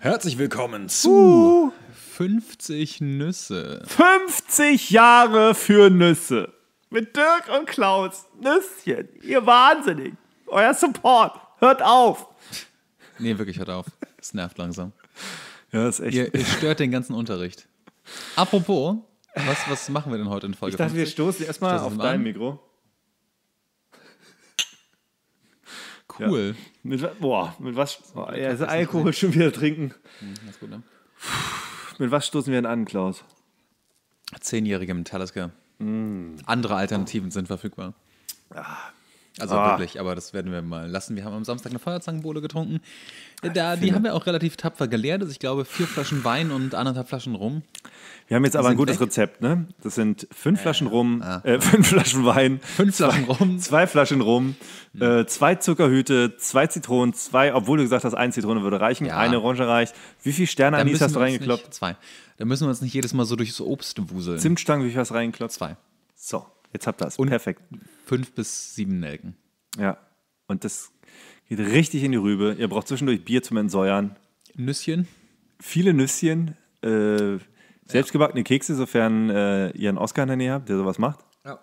Herzlich willkommen zu uh, 50 Nüsse. 50 Jahre für Nüsse. Mit Dirk und Klaus. Nüsschen, ihr wahnsinnig. Euer Support. Hört auf. Nee, wirklich, hört auf. Es nervt langsam. Ja, ist echt. Ihr, ihr stört den ganzen Unterricht. Apropos, was, was machen wir denn heute in Folge Ich dachte, 50? wir stoßen erstmal auf dein Mikro. cool. Ja. Mit, boah, mit was? Boah, ja, also Alkohol schon wieder trinken. Mhm, gut, ne? Mit was stoßen wir denn an, Klaus? Zehnjährige Talisker. Mm. Andere Alternativen sind verfügbar. Ah, also ah. wirklich, aber das werden wir mal lassen. Wir haben am Samstag eine Feuerzangenbowle getrunken. Ah, da, die haben wir auch relativ tapfer geleert. Also ich glaube, vier Flaschen Wein und anderthalb Flaschen Rum. Wir haben jetzt das aber ein gutes weg. Rezept, ne? Das sind fünf äh, Flaschen Rum, ah. äh, fünf Flaschen Wein, fünf Flaschen zwei, Rum, zwei Flaschen Rum, hm. äh, zwei Zuckerhüte, zwei Zitronen, zwei, obwohl du gesagt hast, eine Zitrone würde reichen, ja. eine Orange reicht. Wie viele Sterne Anis hast du reingekloppt? Nicht, zwei. Da müssen wir uns nicht jedes Mal so durchs Obst wuseln. Zimtstangen, wie viel hast du reingekloppt? Zwei. So. Jetzt habt ihr es. Perfekt. Fünf bis sieben Nelken. Ja. Und das geht richtig in die Rübe. Ihr braucht zwischendurch Bier zum Entsäuern. Nüsschen. Viele Nüsschen. Äh, selbstgebackene Kekse, sofern äh, ihr einen Oscar in der Nähe habt, der sowas macht. Ja.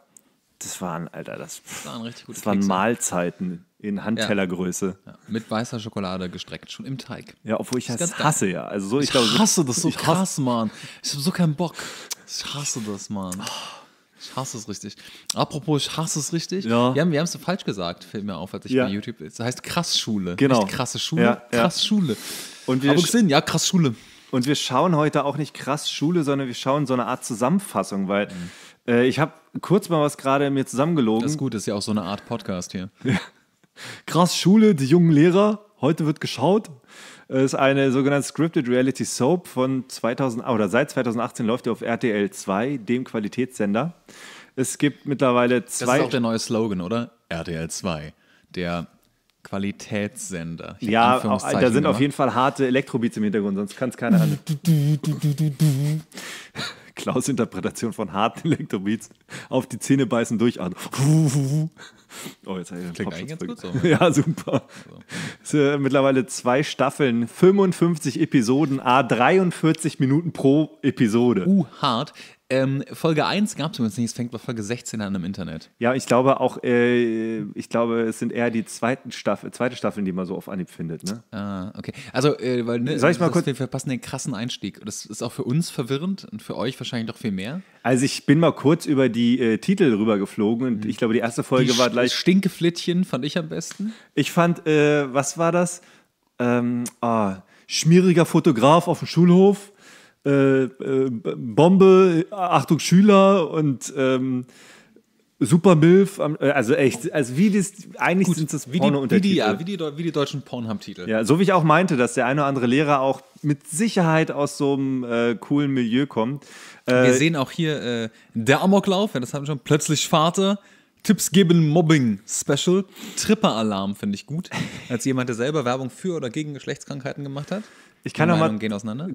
Das waren, Alter, das, das waren richtig gute Das waren Kekse. Mahlzeiten in Handtellergröße. Ja. Ja. Mit weißer Schokolade gestreckt, schon im Teig. Ja, obwohl ich das, das hasse, ja. Also so, ich, ich glaube, hasse das so krass, Mann. Ich habe so keinen Bock. Ich hasse das, Mann. Oh. Ich hasse es richtig. Apropos, ich hasse es richtig. Ja. Wir haben wir es falsch gesagt, fällt mir auf, als ich ja. bei YouTube. Es das heißt Krassschule. Genau. Nicht krasse Schule. Ja, krass ja. Schule. Und wir Aber gesehen, ja, krass Schule. Und wir schauen heute auch nicht krass Schule, sondern wir schauen so eine Art Zusammenfassung, weil mhm. äh, ich habe kurz mal was gerade mir zusammengelogen. Das ist gut, das ist ja auch so eine Art Podcast hier. krass Schule, die jungen Lehrer, heute wird geschaut ist eine sogenannte Scripted Reality Soap von 2000 ah, oder seit 2018 läuft die auf RTL 2, dem Qualitätssender. Es gibt mittlerweile zwei. Das ist auch der neue Slogan, oder? RTL 2, der Qualitätssender. Ich ja, da sind auf jeden Fall harte Elektrobeats im Hintergrund, sonst kann es keiner Klaus Interpretation von harten Elektrobeats auf die Zähne beißen durch an. Oh, jetzt habe ich den Klingt eigentlich ganz gut so. Ne? ja, super. So. Ist, äh, mittlerweile zwei Staffeln, 55 Episoden, a 43 Minuten pro Episode. Uh, hart. Ähm, Folge 1 gab es übrigens nicht, es fängt bei Folge 16 an im Internet. Ja, ich glaube auch, äh, ich glaube, es sind eher die zweiten Staffel, zweite Staffeln, die man so auf Anhieb findet. Ne? Ah, okay. Also, äh, weil, ne, Soll ich mal das, kurz? wir verpassen den krassen Einstieg. Das ist auch für uns verwirrend und für euch wahrscheinlich noch viel mehr. Also ich bin mal kurz über die äh, Titel rübergeflogen und mhm. ich glaube, die erste Folge die war gleich das Stinkeflittchen fand ich am besten. Ich fand, äh, was war das? Ähm, ah, schmieriger Fotograf auf dem Schulhof, äh, äh, Bombe, Achtung Schüler und ähm, Super Milf, äh, also echt, also wie das, eigentlich Gut, sind das wie die, wie die, ja, wie die, wie die deutschen Pornhub-Titel. Ja, so wie ich auch meinte, dass der eine oder andere Lehrer auch mit Sicherheit aus so einem äh, coolen Milieu kommt. Äh, Wir sehen auch hier äh, der Amoklauf, ja, das haben wir schon, plötzlich Vater, Tipps geben Mobbing Special. Tripper-Alarm finde ich gut. Als jemand, der selber Werbung für oder gegen Geschlechtskrankheiten gemacht hat. Ich kann nochmal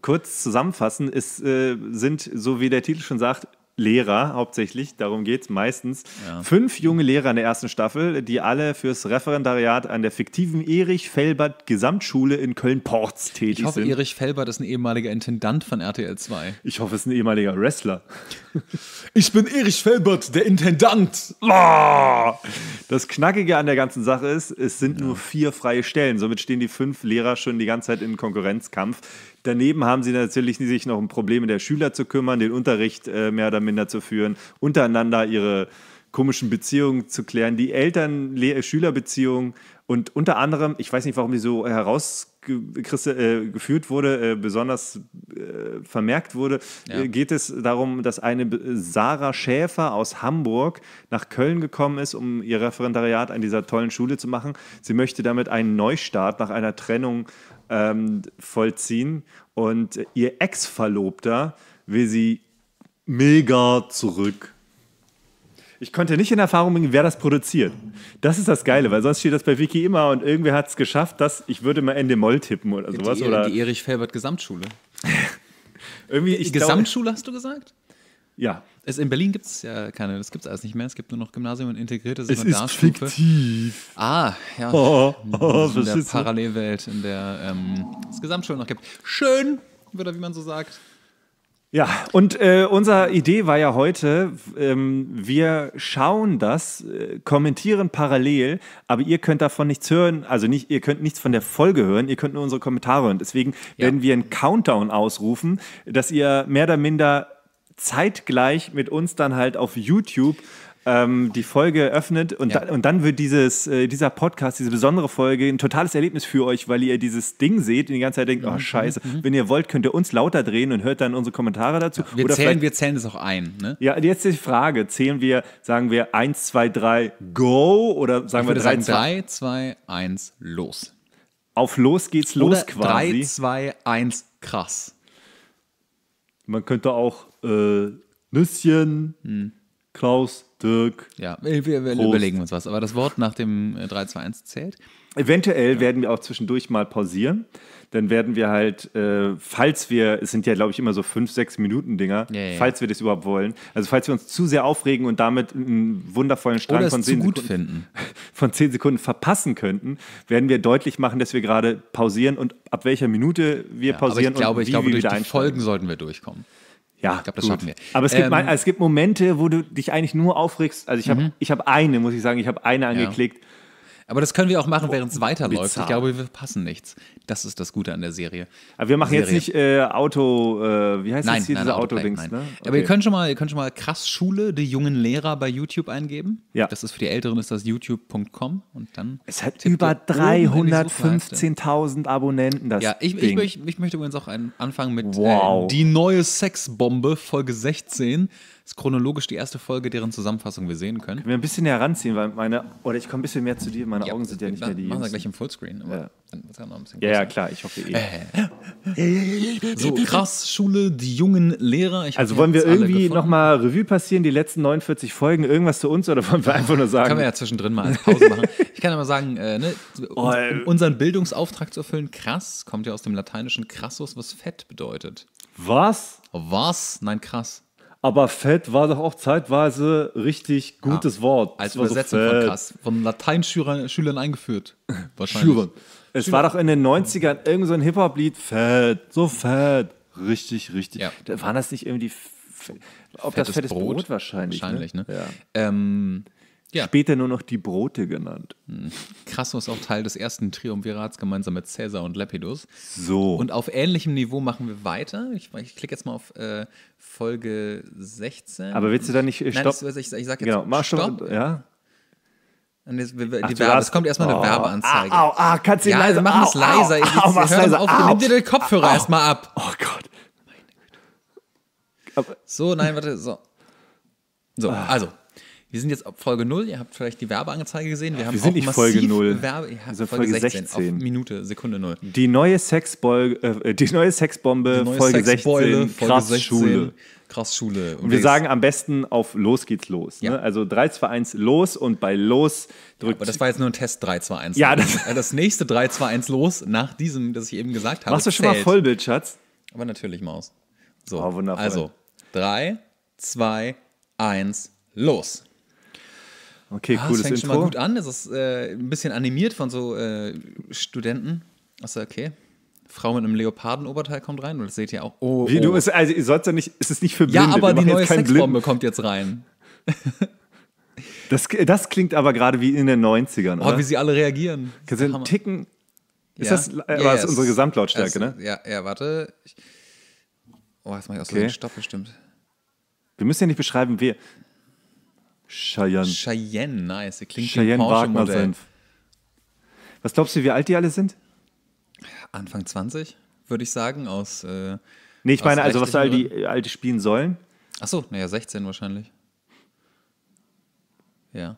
kurz zusammenfassen. Es äh, sind, so wie der Titel schon sagt, Lehrer hauptsächlich, darum geht es meistens. Ja. Fünf junge Lehrer in der ersten Staffel, die alle fürs Referendariat an der fiktiven Erich Felbert Gesamtschule in Köln-Porz tätig sind. Ich hoffe, sind. Erich Felbert ist ein ehemaliger Intendant von RTL 2. Ich hoffe, es ist ein ehemaliger Wrestler. ich bin Erich Felbert, der Intendant. Ah! Das Knackige an der ganzen Sache ist, es sind ja. nur vier freie Stellen. Somit stehen die fünf Lehrer schon die ganze Zeit im Konkurrenzkampf. Daneben haben sie natürlich sich noch um Probleme der Schüler zu kümmern, den Unterricht äh, mehr oder minder zu führen, untereinander ihre komischen Beziehungen zu klären, die Eltern-Schüler-Beziehungen äh, und unter anderem, ich weiß nicht, warum die so herausgeführt wurde, äh, besonders äh, vermerkt wurde, ja. geht es darum, dass eine Sarah Schäfer aus Hamburg nach Köln gekommen ist, um ihr Referendariat an dieser tollen Schule zu machen. Sie möchte damit einen Neustart nach einer Trennung ähm, vollziehen. Und ihr Ex-Verlobter will sie mega zurück. Ich konnte nicht in Erfahrung bringen, wer das produziert. Das ist das Geile, weil sonst steht das bei Wiki immer und irgendwer hat es geschafft, dass ich würde mal Ende Moll tippen oder sowas. Die, oder die Erich Felbert Gesamtschule. Irgendwie, ich Gesamtschule glaub, hast du gesagt? Ja. Es, in Berlin gibt es ja keine, das gibt es alles nicht mehr. Es gibt nur noch Gymnasium und integrierte Sekundarstufe. Es ist fiktiv. Ah, ja. Oh, oh, in der Parallelwelt, in der ähm, es Gesamtschulen noch gibt. Schön, oder wie man so sagt. Ja, und äh, unsere Idee war ja heute, ähm, wir schauen das, äh, kommentieren parallel, aber ihr könnt davon nichts hören, also nicht, ihr könnt nichts von der Folge hören, ihr könnt nur unsere Kommentare hören. Deswegen ja. werden wir einen Countdown ausrufen, dass ihr mehr oder minder zeitgleich mit uns dann halt auf YouTube ähm, die Folge öffnet und, ja. da, und dann wird dieses, äh, dieser Podcast, diese besondere Folge, ein totales Erlebnis für euch, weil ihr dieses Ding seht und die ganze Zeit denkt, oh, mhm, oh scheiße, mhm. wenn ihr wollt, könnt ihr uns lauter drehen und hört dann unsere Kommentare dazu. Ja, wir, Oder zählen, wir zählen das auch ein. Ne? Ja, jetzt die Frage, zählen wir, sagen wir 1, 2, 3, go oder sagen ich wir 3, 3, 2, 1, los. Auf los geht's los Oder quasi. 3, 2, 1, krass. Man könnte auch äh, Nüsschen, hm. Klaus, Dirk. Ja, wir, wir überlegen uns was. Aber das Wort nach dem 3-2-1 äh, zählt. Eventuell ja. werden wir auch zwischendurch mal pausieren. Dann werden wir halt, äh, falls wir, es sind ja glaube ich immer so 5, 6 Minuten Dinger, ja, ja, falls wir das überhaupt wollen. Also falls wir uns zu sehr aufregen und damit einen wundervollen Strang von 10 Sekunden, Sekunden verpassen könnten, werden wir deutlich machen, dass wir gerade pausieren und ab welcher Minute wir pausieren aber ich glaube, und wie ich glaube, wir durch wieder die Folgen sollten wir durchkommen. Ja, ich glaube, das gut. schaffen wir. Aber es, ähm, gibt es gibt Momente, wo du dich eigentlich nur aufregst. Also ich habe mhm. ich hab eine, muss ich sagen, ich habe eine angeklickt aber das können wir auch machen, oh, während es weiterläuft. Bizarre. Ich glaube, wir verpassen nichts. Das ist das Gute an der Serie. Aber wir machen Serie. jetzt nicht äh, Auto, äh, wie heißt nein, das hier, nein, diese Autodings? ne? okay. Aber ihr könnt, schon mal, ihr könnt schon mal krass Schule die jungen Lehrer bei YouTube eingeben. Ja. Das ist für die Älteren, ist das youtube.com und dann. Es hat über 315.000 Abonnenten, das Ja, ich, ich, ich, ich möchte übrigens auch anfangen mit äh, wow. äh, Die neue Sexbombe, Folge 16 ist chronologisch die erste Folge, deren Zusammenfassung wir sehen können. Können wir ein bisschen heranziehen, weil meine, oder ich komme ein bisschen mehr zu dir, meine ja, Augen sind ja nicht mehr die. Machen wir gleich im Fullscreen. ja. ja, ja klar, ich hoffe eh. so, krass, Schule, die jungen Lehrer. Ich also wollen wir irgendwie nochmal Revue passieren, die letzten 49 Folgen, irgendwas zu uns oder wollen wir einfach nur sagen? Können wir ja zwischendrin mal eine Pause machen. Ich kann aber sagen, äh, ne, oh, ähm. unseren Bildungsauftrag zu erfüllen, krass, kommt ja aus dem lateinischen crassus, was fett bedeutet. Was? Was? Nein, krass. Aber Fett war doch auch zeitweise richtig gutes ja, Wort. Als Übersetzung so von krass. Von Lateinschülern eingeführt. Wahrscheinlich. Schüren. Es Schüren. war doch in den 90ern irgend so ein Hip-Hop-Lied. Fett, so fett. Richtig, richtig. Ja. Da waren das nicht irgendwie. Ob fettes das fettes Brot, Brot wahrscheinlich. Ne? Wahrscheinlich, ne? ne? Ja. Ähm, ja. Später nur noch die Brote genannt. Hm. Crasso ist auch Teil des ersten Triumvirats gemeinsam mit Caesar und Lepidus. So. Und auf ähnlichem Niveau machen wir weiter. Ich, ich klicke jetzt mal auf äh, Folge 16. Aber willst du da nicht äh, Nein, ich, ich sag jetzt genau, mach stopp. Schon, ja. die Ach, es kommt erstmal eine oh. Werbeanzeige. Au, au, au, kannst du ja, leise machen? es leiser. Au, au, au, leiser. Auf, au, nimm dir den Kopfhörer erstmal ab. Oh Gott. Meine Güte. So, nein, warte, so. So, ah. also, wir sind jetzt auf Folge 0, ihr habt vielleicht die Werbeanzeige gesehen. Wir, haben wir sind nicht Folge 0. Werbe ja, also Folge, Folge 16. 16. Minute, Sekunde 0. Die neue Sexbombe, äh, die neue Sexbombe, die neue Folge 16, Folge krass 16. Schule. Krass Schule. Und, und wir sagen am besten auf los geht's los. Ne? Ja. Ne? Also 3, 2, 1, los und bei los drückt. Ja, aber das war jetzt nur ein Test 3, 2, 1. Ja, das, das nächste 3, 2, 1, los nach diesem, das ich eben gesagt habe. Machst du schon zählt. mal Vollbild, Schatz? Aber natürlich, Maus. So, oh, wundervoll. Also 3, 2, 1, los. Okay, ah, cooles das fängt Intro. schon mal gut an. Es ist äh, ein bisschen animiert von so äh, Studenten. Achso, okay. Frau mit einem Leopardenoberteil kommt rein und das seht ihr auch. Oh, Wie, oh. du ist, also ihr sollt ja nicht, es ist nicht für Blinde. Ja, aber die neue Sexbombe kommt jetzt rein. Das, das, klingt aber gerade wie in den 90ern, oder? Oh, wie sie alle reagieren. Kannst du einen Ticken. Ist ja. das, äh, yeah, das ist unsere Gesamtlautstärke, es, ne? Ja, ja, warte. Ich, oh, jetzt mache ich aus okay. so den Stopp bestimmt. Wir müssen ja nicht beschreiben, wer. Cheyenne. Cheyenne, nice. Das klingt Cheyenne Wagner Senf. Was glaubst du, wie alt die alle sind? Anfang 20, würde ich sagen, aus. Äh, nee, ich meine, also was all die, Alte spielen sollen. Achso, naja, 16 wahrscheinlich. Ja.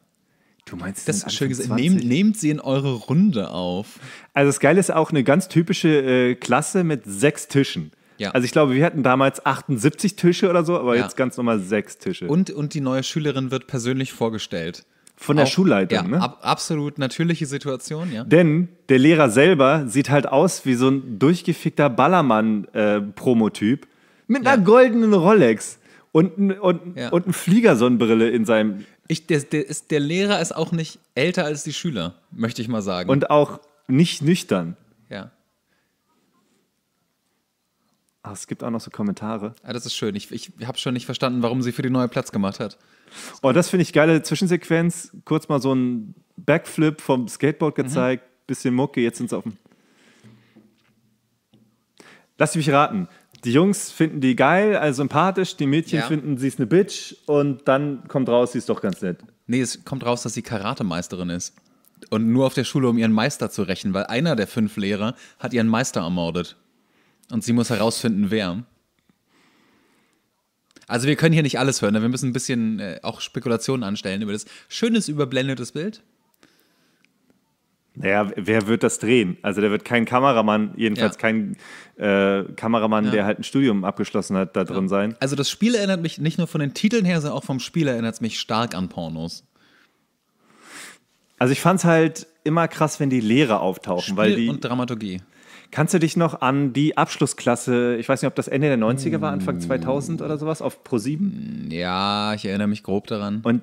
Du meinst, das ist schön gesagt. Nehmt, nehmt, sie in eure Runde auf. Also, das Geile ist auch eine ganz typische äh, Klasse mit sechs Tischen. Ja. Also ich glaube, wir hatten damals 78 Tische oder so, aber ja. jetzt ganz normal sechs Tische. Und, und die neue Schülerin wird persönlich vorgestellt. Von der Schulleitung, ja, ne? Ab, absolut natürliche Situation, ja. Denn der Lehrer selber sieht halt aus wie so ein durchgefickter Ballermann-Promotyp äh, mit einer goldenen Rolex und, ein, und, ja. und eine Fliegersonnenbrille in seinem. Ich, der, der, ist, der Lehrer ist auch nicht älter als die Schüler, möchte ich mal sagen. Und auch nicht nüchtern. Ach, es gibt auch noch so Kommentare. Ah, das ist schön. Ich, ich habe schon nicht verstanden, warum sie für die neue Platz gemacht hat. Oh, das finde ich geile Zwischensequenz. Kurz mal so ein Backflip vom Skateboard mhm. gezeigt, mhm. bisschen Mucke, jetzt sind sie auf dem. Lass mich raten. Die Jungs finden die geil, also sympathisch, die Mädchen ja. finden, sie ist eine Bitch und dann kommt raus, sie ist doch ganz nett. Nee, es kommt raus, dass sie Karatemeisterin ist. Und nur auf der Schule, um ihren Meister zu rächen, weil einer der fünf Lehrer hat ihren Meister ermordet. Und sie muss herausfinden, wer. Also wir können hier nicht alles hören, ne? wir müssen ein bisschen äh, auch Spekulationen anstellen über das schönes überblendetes Bild. Naja, wer wird das drehen? Also da wird kein Kameramann, jedenfalls ja. kein äh, Kameramann, ja. der halt ein Studium abgeschlossen hat, da drin sein. Also das Spiel erinnert mich nicht nur von den Titeln her, sondern auch vom Spiel erinnert es mich stark an Pornos. Also ich fand es halt immer krass, wenn die Lehrer auftauchen, Spiel weil die und Dramaturgie. Kannst du dich noch an die Abschlussklasse, ich weiß nicht, ob das Ende der 90er war, Anfang 2000 oder sowas, auf Pro7? Mm, ja, ich erinnere mich grob daran. Und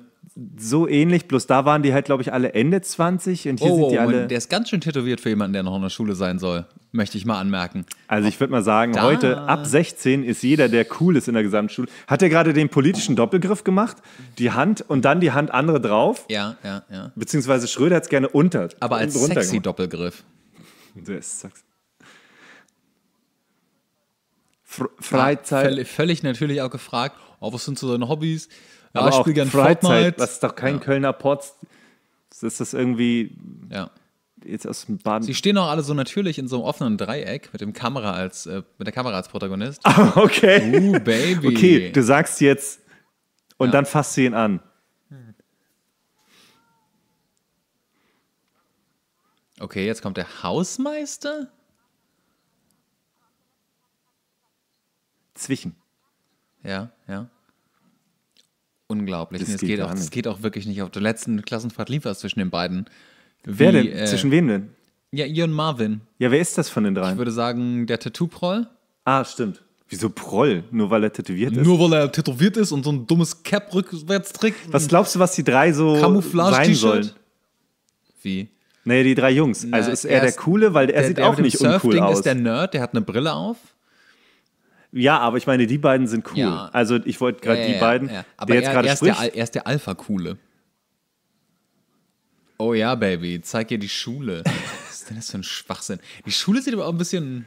so ähnlich, bloß da waren die halt, glaube ich, alle Ende 20 und hier oh, sind die alle. Der ist ganz schön tätowiert für jemanden, der noch in der Schule sein soll, möchte ich mal anmerken. Also ich würde mal sagen, da. heute ab 16 ist jeder, der cool ist in der Gesamtschule. Hat er gerade den politischen Doppelgriff gemacht? Die Hand und dann die Hand andere drauf? Ja, ja, ja. Beziehungsweise Schröder hat es gerne unter. Aber als sexy Doppelgriff. Der ist sexy. Freizeit. Ja, völlig, natürlich auch gefragt, oh, was sind so deine Hobbys? Ja, Aber ich spiele gerne Freizeit. Fortnite. Das ist doch kein ja. Kölner Potz. Das ist das irgendwie. Ja. Jetzt aus dem Baden. Sie stehen auch alle so natürlich in so einem offenen Dreieck mit dem Kamera als äh, mit der Kamera als Protagonist. Ah, okay. Ooh, uh, Baby. Okay, du sagst jetzt und ja. dann fasst sie ihn an. Okay, jetzt kommt der Hausmeister. zwischen. Ja, ja. Unglaublich. Das, nee, geht, geht, auch, das geht auch wirklich nicht. Auf der letzten Klassenfahrt lief was zwischen den beiden. Wie, wer denn? Äh, zwischen wem denn? Ja, Ian Marvin. Ja, wer ist das von den drei? Ich würde sagen, der Tattoo-Proll. Ah, stimmt. Wieso Proll? Nur weil er tätowiert ist? Nur weil er tätowiert ist und so ein dummes Cap-Rückwärtstrick. rückwärts Was glaubst du, was die drei so sein sollen? Wie? Naja, die drei Jungs. Also Na, also ist er, er ist der Coole, weil er, der, sieht der auch nicht Surfding uncool aus. Der ist der Nerd, der hat eine Brille auf. Ja, aber ich meine, die beiden sind cool. Ja. Also ich wollte gerade ja, die beiden, aber der jetzt gerade ist Der, er ist der Alpha-Coole. Oh ja, Baby, zeig ihr die Schule. Was ist denn das für ein Schwachsinn? Die Schule sieht aber auch ein bisschen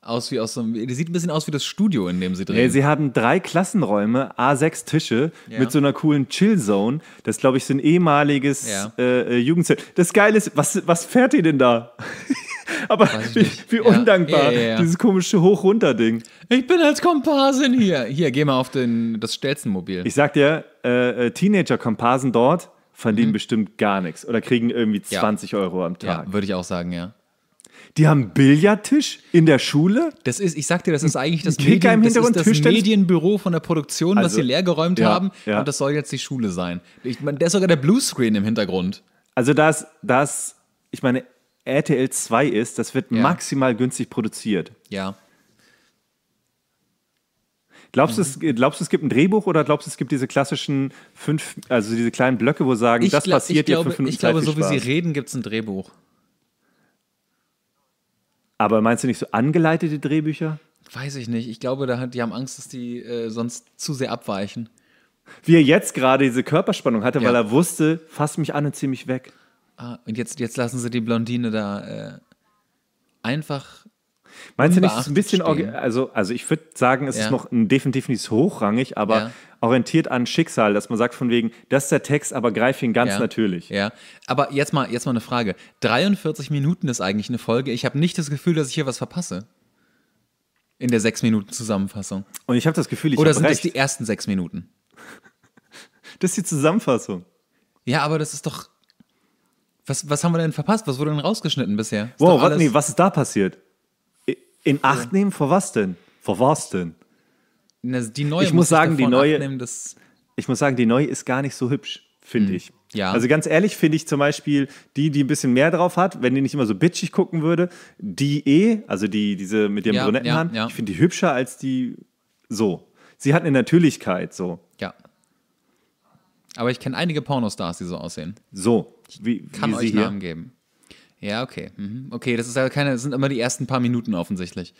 aus wie aus so einem, sieht ein bisschen aus wie das Studio, in dem sie drehen. Nee, Sie haben drei Klassenräume, A6 Tische ja. mit so einer coolen Chill-Zone. Das, glaube ich, so ein ehemaliges ja. äh, äh Jugendzentrum. Das Geile ist, was, was fährt ihr denn da? Aber wie, wie ja. undankbar, ja, ja, dieses komische Hoch-Runter-Ding. Ich bin als Komparsin hier. Hier, geh mal auf den, das Stelzenmobil. Ich sag dir, äh, äh Teenager-Komparsen dort verdienen mhm. bestimmt gar nichts oder kriegen irgendwie 20 Euro am Tag. Ja, würde ich auch sagen, ja. Die haben einen Billardtisch in der Schule? Das ist, ich sag dir, das ist eigentlich das, Medien, das, ist das Medienbüro von der Produktion, also, was sie leergeräumt ja, haben. Ja. Und das soll jetzt die Schule sein. Ich meine, da ist sogar der Bluescreen im Hintergrund. Also das, das, ich meine, RTL 2 ist, das wird ja. maximal günstig produziert. Ja. Glaubst du, mhm. es, glaubst du, es gibt ein Drehbuch oder glaubst du, es gibt diese klassischen fünf, also diese kleinen Blöcke, wo sagen, ich das passiert ja fünf Minuten Ich glaube, so wie sie reden, gibt es ein Drehbuch. Aber meinst du nicht so angeleitete Drehbücher? Weiß ich nicht. Ich glaube, da hat, die haben Angst, dass die äh, sonst zu sehr abweichen. Wie er jetzt gerade diese Körperspannung hatte, ja. weil er wusste, fass mich an und zieh mich weg. Ah, und jetzt, jetzt lassen sie die Blondine da äh, einfach. Meinst du nicht, es ist ein bisschen, also, also ich würde sagen, es ja. ist noch definitiv nicht hochrangig, aber ja. orientiert an Schicksal, dass man sagt von wegen, das ist der Text, aber greif ihn ganz ja. natürlich. Ja, aber jetzt mal, jetzt mal eine Frage. 43 Minuten ist eigentlich eine Folge. Ich habe nicht das Gefühl, dass ich hier was verpasse. In der 6-Minuten-Zusammenfassung. Und ich habe das Gefühl, ich Oder sind recht. das die ersten 6 Minuten? das ist die Zusammenfassung. Ja, aber das ist doch, was, was haben wir denn verpasst? Was wurde denn rausgeschnitten bisher? Ist wow, alles... nee, was ist da passiert? In Acht ja. nehmen, vor was denn? Vor was denn? Na, die neue ich muss sagen, die neue. Nehmen, das... ich muss sagen, die neue ist gar nicht so hübsch, finde hm. ich. Ja. Also ganz ehrlich finde ich zum Beispiel die, die ein bisschen mehr drauf hat, wenn die nicht immer so bitchig gucken würde, die eh, also die, diese mit ihrem ja, Brunettenhaaren, ja, ja. ich finde die hübscher als die so. Sie hat eine Natürlichkeit so. Ja. Aber ich kenne einige Pornostars, die so aussehen. So. Wie, kann wie euch Namen geben. Ja, okay. Mhm. Okay, das ist halt keine, das sind immer die ersten paar Minuten offensichtlich.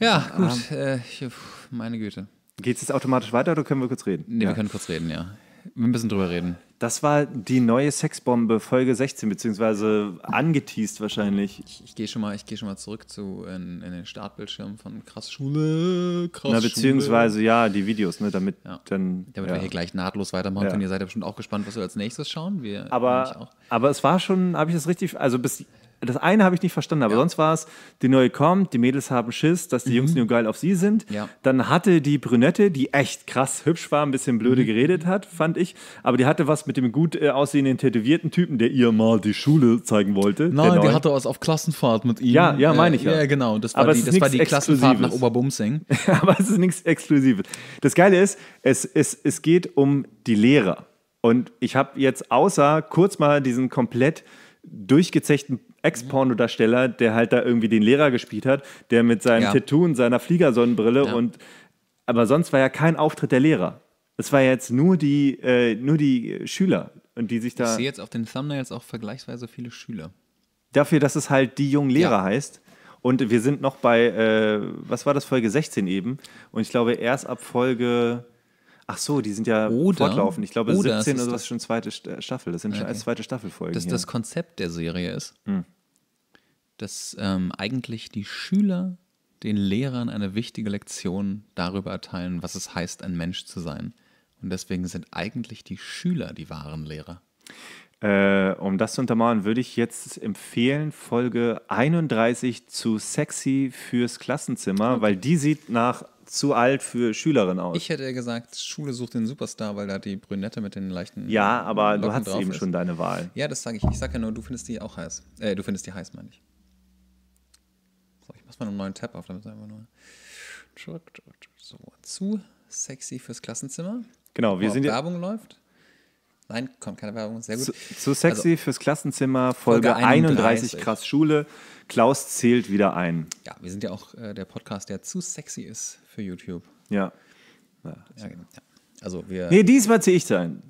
Ja, gut. Um, ähm, äh, meine Güte. Geht es jetzt automatisch weiter oder können wir kurz reden? Nee, ja. wir können kurz reden, ja. Wir müssen drüber reden. Das war die neue Sexbombe Folge 16, beziehungsweise angeteased wahrscheinlich. Ich, ich gehe schon, mal, geh schon mal zurück zu in, in, den Startbildschirm von Krass Schule, Krass Na, beziehungsweise ja, die Videos, ne, damit ja. dann. Damit ja. wir hier gleich nahtlos weitermachen ja. können. Ihr seid ja bestimmt auch gespannt, was wir als nächstes schauen. Wir aber, aber es war schon, habe ich das richtig, also bis das eine habe ich nicht verstanden, aber ja. sonst war es, die neue kommt, die Mädels haben Schiss, dass die mhm. Jungs nur geil auf sie sind. Ja. Dann hatte die Brünette, die echt krass hübsch war, ein bisschen blöde mhm. geredet hat, fand ich, aber die hatte was mit dem gut äh, aussehenden tätowierten Typen, der ihr mal die Schule zeigen wollte. Nein, die hatte was auf Klassenfahrt mit ihm. Ja, ja, meine ich äh, ja. Ja, genau, das war aber die, das war die Klassenfahrt nach Oberbumsing. aber es ist nichts Exklusives. Das Geile ist, es, es, es geht um die Lehrer. Und ich habe jetzt außer kurz mal diesen komplett durchgezechten Ex-Pornodarsteller, der halt da irgendwie den Lehrer gespielt hat, der mit seinem ja. Tattoo und seiner Fliegersonnenbrille ja. und aber sonst war ja kein Auftritt der Lehrer. Es war jetzt nur die, äh, nur die Schüler und die sich da. Ich sehe jetzt auf den Thumbnails auch vergleichsweise viele Schüler. Dafür, dass es halt die jungen Lehrer ja. heißt. Und wir sind noch bei, äh, was war das, Folge 16 eben? Und ich glaube, erst ab Folge. Ach so, die sind ja oder, fortlaufend. Ich glaube, oder 17 oder so ist schon zweite Staffel. Das sind okay. schon als zweite Staffelfolge. Dass hier. das Konzept der Serie ist, mhm dass ähm, eigentlich die Schüler den Lehrern eine wichtige Lektion darüber erteilen, was es heißt, ein Mensch zu sein. Und deswegen sind eigentlich die Schüler die wahren Lehrer. Äh, um das zu untermauern, würde ich jetzt empfehlen, Folge 31 zu Sexy fürs Klassenzimmer, okay. weil die sieht nach zu alt für Schülerin aus. Ich hätte gesagt, Schule sucht den Superstar, weil da die Brünette mit den leichten. Ja, aber Locken du hast eben ist. schon deine Wahl. Ja, das sage ich. Ich sage ja nur, du findest die auch heiß. Äh, du findest die heiß, meine ich. Lass mal einen neuen Tab auf, damit einfach nur. So, zu sexy fürs Klassenzimmer. Genau, wir Wo sind. Werbung läuft. Nein, kommt keine Werbung, sehr gut. Zu, zu sexy also, fürs Klassenzimmer, Folge, 31, 31, krass Schule. Klaus zählt wieder ein. Ja, wir sind ja auch äh, der Podcast, der zu sexy ist für YouTube. Ja. ja, ja genau. Ja. Also wir. Nee, diesmal ziehe ich da ein.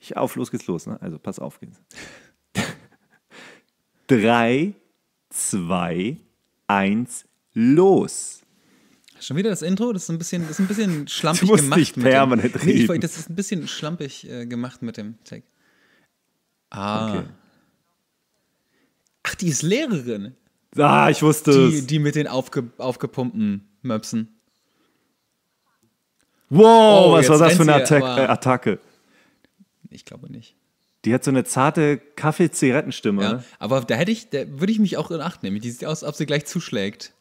Ich auf, los geht's los, ne? Also pass auf geht's. Drei, zwei, eins, los. Schon wieder das Intro, das ist ein bisschen, das ist ein bisschen schlampig du musst gemacht. Nicht permanent dem, reden. Nee, das ist ein bisschen schlampig äh, gemacht mit dem Tag. Ah. Okay. Ach, die ist Lehrerin. Ah, ich wusste die, es. Die mit den aufge, aufgepumpten Möpsen. Wow, oh, was war das für eine Attac aber, Attacke? Ich glaube nicht. Die hat so eine zarte Kaffee-Zigarettenstimme. Ja, ne? aber da hätte ich, da würde ich mich auch in Acht nehmen. Die sieht aus, als ob sie gleich zuschlägt.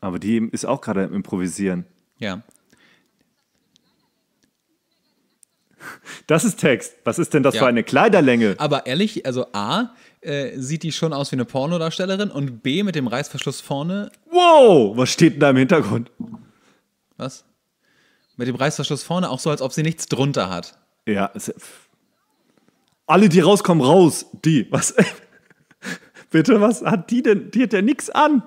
Aber die ist auch gerade im Improvisieren. Ja. Das ist Text. Was ist denn das ja. für eine Kleiderlänge? Aber ehrlich, also A, äh, sieht die schon aus wie eine Pornodarstellerin und B, mit dem Reißverschluss vorne. Wow, was steht denn da im Hintergrund? Was? Mit dem Reißverschluss vorne, auch so, als ob sie nichts drunter hat. Ja, alle, die rauskommen, raus. Die. Was? Bitte, was hat die denn? Die hat ja nichts an.